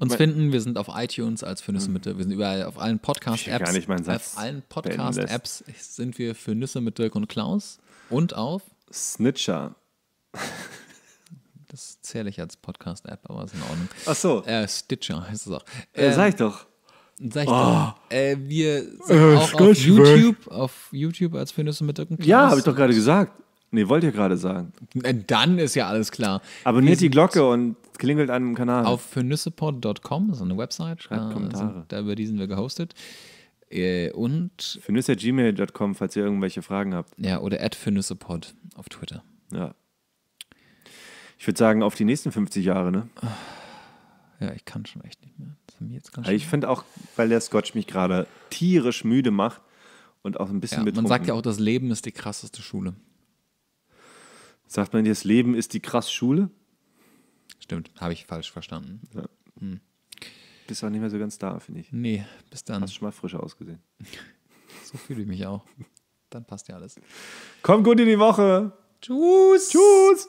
Uns finden, wir sind auf iTunes als für Nüsse Mitte. Wir sind überall auf allen Podcast-Apps. Gar nicht meinen Satz. Auf allen Podcast-Apps sind wir für Nüsse mit Dirk und Klaus. Und auf Snitcher. Das zähle ich als Podcast-App, aber ist in Ordnung. Ach so. Äh, Stitcher heißt es auch. Äh, ähm, sag ich doch. Sag ich oh. doch. Äh, wir äh, sind äh, auch auf YouTube, auf YouTube als für Nüsse mit Dirk und Klaus. Ja, habe ich doch gerade gesagt. Nee, wollt ihr gerade sagen. Äh, dann ist ja alles klar. Abonniert die Glocke und klingelt an dem Kanal. Auf fürnüssepod.com, ist eine Website. Schreibt da Kommentare. da über die sind wir gehostet. Äh, und. Fürnüsse.gmail.com, falls ihr irgendwelche Fragen habt. Ja, oder at fürnüssepod auf Twitter. Ja. Ich würde sagen, auf die nächsten 50 Jahre, ne? Ja, ich kann schon echt nicht mehr. ich finde auch, weil der Scotch mich gerade tierisch müde macht und auch ein bisschen ja, Man sagt ja auch, das Leben ist die krasseste Schule. Sagt man, das Leben ist die krass Schule? Stimmt, habe ich falsch verstanden. Ja. Hm. Bist auch nicht mehr so ganz da, finde ich. Nee, bis dann. Hast du schon mal frischer ausgesehen. so fühle ich mich auch. Dann passt ja alles. Komm gut in die Woche. Tschüss. Tschüss.